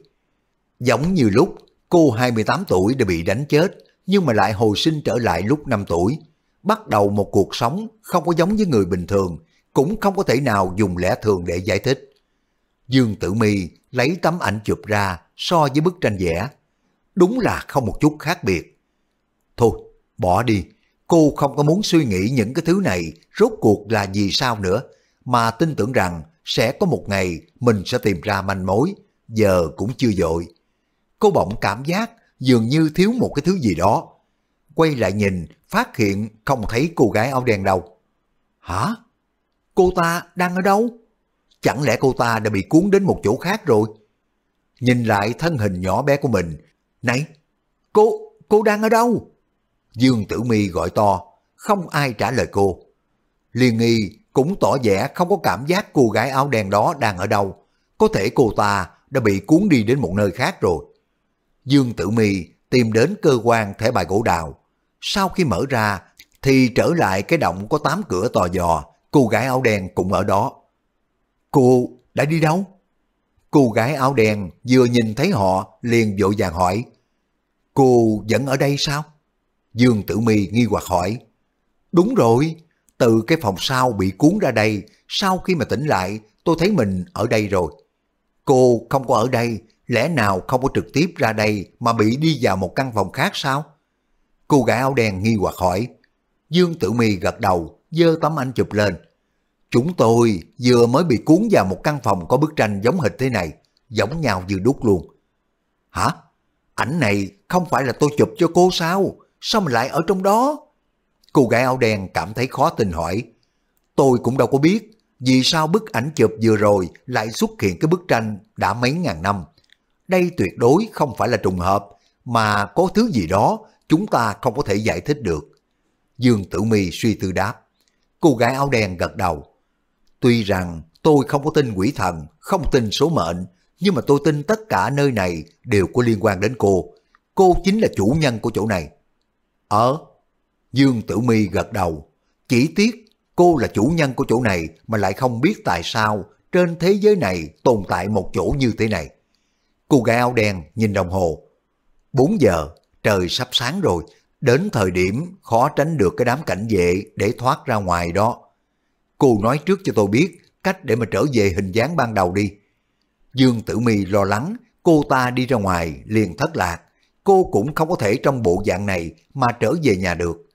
Giống như lúc cô 28 tuổi đã bị đánh chết, nhưng mà lại hồi sinh trở lại lúc 5 tuổi bắt đầu một cuộc sống không có giống với người bình thường, cũng không có thể nào dùng lẽ thường để giải thích. Dương Tử Mi lấy tấm ảnh chụp ra so với bức tranh vẽ. Đúng là không một chút khác biệt. Thôi, bỏ đi. Cô không có muốn suy nghĩ những cái thứ này rốt cuộc là gì sao nữa, mà tin tưởng rằng sẽ có một ngày mình sẽ tìm ra manh mối, giờ cũng chưa dội. Cô bỗng cảm giác dường như thiếu một cái thứ gì đó. Quay lại nhìn phát hiện không thấy cô gái áo đen đâu. Hả? Cô ta đang ở đâu? Chẳng lẽ cô ta đã bị cuốn đến một chỗ khác rồi? Nhìn lại thân hình nhỏ bé của mình. Này, cô, cô đang ở đâu? Dương Tử Mi gọi to, không ai trả lời cô. Liên nghi cũng tỏ vẻ không có cảm giác cô gái áo đen đó đang ở đâu. Có thể cô ta đã bị cuốn đi đến một nơi khác rồi. Dương Tử Mi tìm đến cơ quan thể bài gỗ đào, sau khi mở ra thì trở lại cái động có tám cửa tò dò, cô gái áo đen cũng ở đó. Cô đã đi đâu? Cô gái áo đen vừa nhìn thấy họ liền vội vàng hỏi. Cô vẫn ở đây sao? Dương Tử Mi nghi hoặc hỏi. Đúng rồi, từ cái phòng sau bị cuốn ra đây, sau khi mà tỉnh lại tôi thấy mình ở đây rồi. Cô không có ở đây, lẽ nào không có trực tiếp ra đây mà bị đi vào một căn phòng khác sao? Cô gái áo đen nghi hoặc hỏi. Dương Tử mì gật đầu, dơ tấm ảnh chụp lên. Chúng tôi vừa mới bị cuốn vào một căn phòng có bức tranh giống hệt thế này, giống nhau như đúc luôn. Hả? Ảnh này không phải là tôi chụp cho cô sao? Sao mình lại ở trong đó? Cô gái áo đen cảm thấy khó tin hỏi. Tôi cũng đâu có biết vì sao bức ảnh chụp vừa rồi lại xuất hiện cái bức tranh đã mấy ngàn năm. Đây tuyệt đối không phải là trùng hợp mà có thứ gì đó chúng ta không có thể giải thích được. Dương Tử Mi suy tư đáp. Cô gái áo đen gật đầu. Tuy rằng tôi không có tin quỷ thần, không tin số mệnh, nhưng mà tôi tin tất cả nơi này đều có liên quan đến cô. Cô chính là chủ nhân của chỗ này. Ở. Ờ, Dương Tử Mi gật đầu. Chỉ tiếc cô là chủ nhân của chỗ này mà lại không biết tại sao trên thế giới này tồn tại một chỗ như thế này. Cô gái áo đen nhìn đồng hồ. 4 giờ trời sắp sáng rồi, đến thời điểm khó tránh được cái đám cảnh vệ để thoát ra ngoài đó. Cô nói trước cho tôi biết cách để mà trở về hình dáng ban đầu đi. Dương Tử Mi lo lắng, cô ta đi ra ngoài liền thất lạc. Cô cũng không có thể trong bộ dạng này mà trở về nhà được.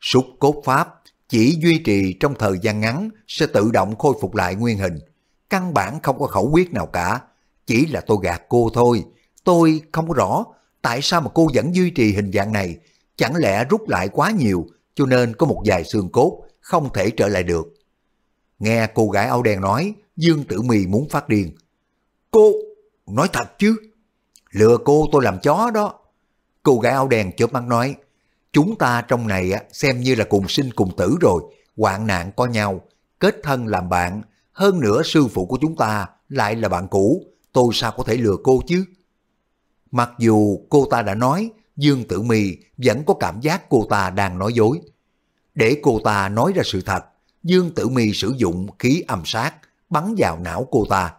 Súc cốt pháp chỉ duy trì trong thời gian ngắn sẽ tự động khôi phục lại nguyên hình. Căn bản không có khẩu quyết nào cả. Chỉ là tôi gạt cô thôi. Tôi không có rõ tại sao mà cô vẫn duy trì hình dạng này? Chẳng lẽ rút lại quá nhiều, cho nên có một vài xương cốt, không thể trở lại được. Nghe cô gái áo đen nói, Dương Tử Mì muốn phát điên. Cô, nói thật chứ, lừa cô tôi làm chó đó. Cô gái áo đen chớp mắt nói, chúng ta trong này xem như là cùng sinh cùng tử rồi, hoạn nạn có nhau, kết thân làm bạn, hơn nữa sư phụ của chúng ta lại là bạn cũ, tôi sao có thể lừa cô chứ? Mặc dù cô ta đã nói, Dương Tử Mi vẫn có cảm giác cô ta đang nói dối. Để cô ta nói ra sự thật, Dương Tử Mi sử dụng khí âm sát bắn vào não cô ta.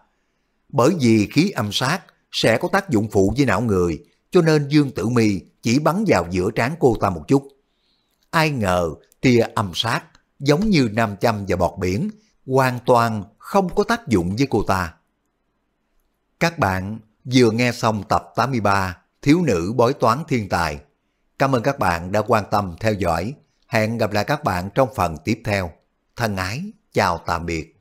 Bởi vì khí âm sát sẽ có tác dụng phụ với não người, cho nên Dương Tử Mi chỉ bắn vào giữa trán cô ta một chút. Ai ngờ tia âm sát giống như nam châm và bọt biển, hoàn toàn không có tác dụng với cô ta. Các bạn Vừa nghe xong tập 83 Thiếu nữ bói toán thiên tài. Cảm ơn các bạn đã quan tâm theo dõi. Hẹn gặp lại các bạn trong phần tiếp theo. Thân ái, chào tạm biệt.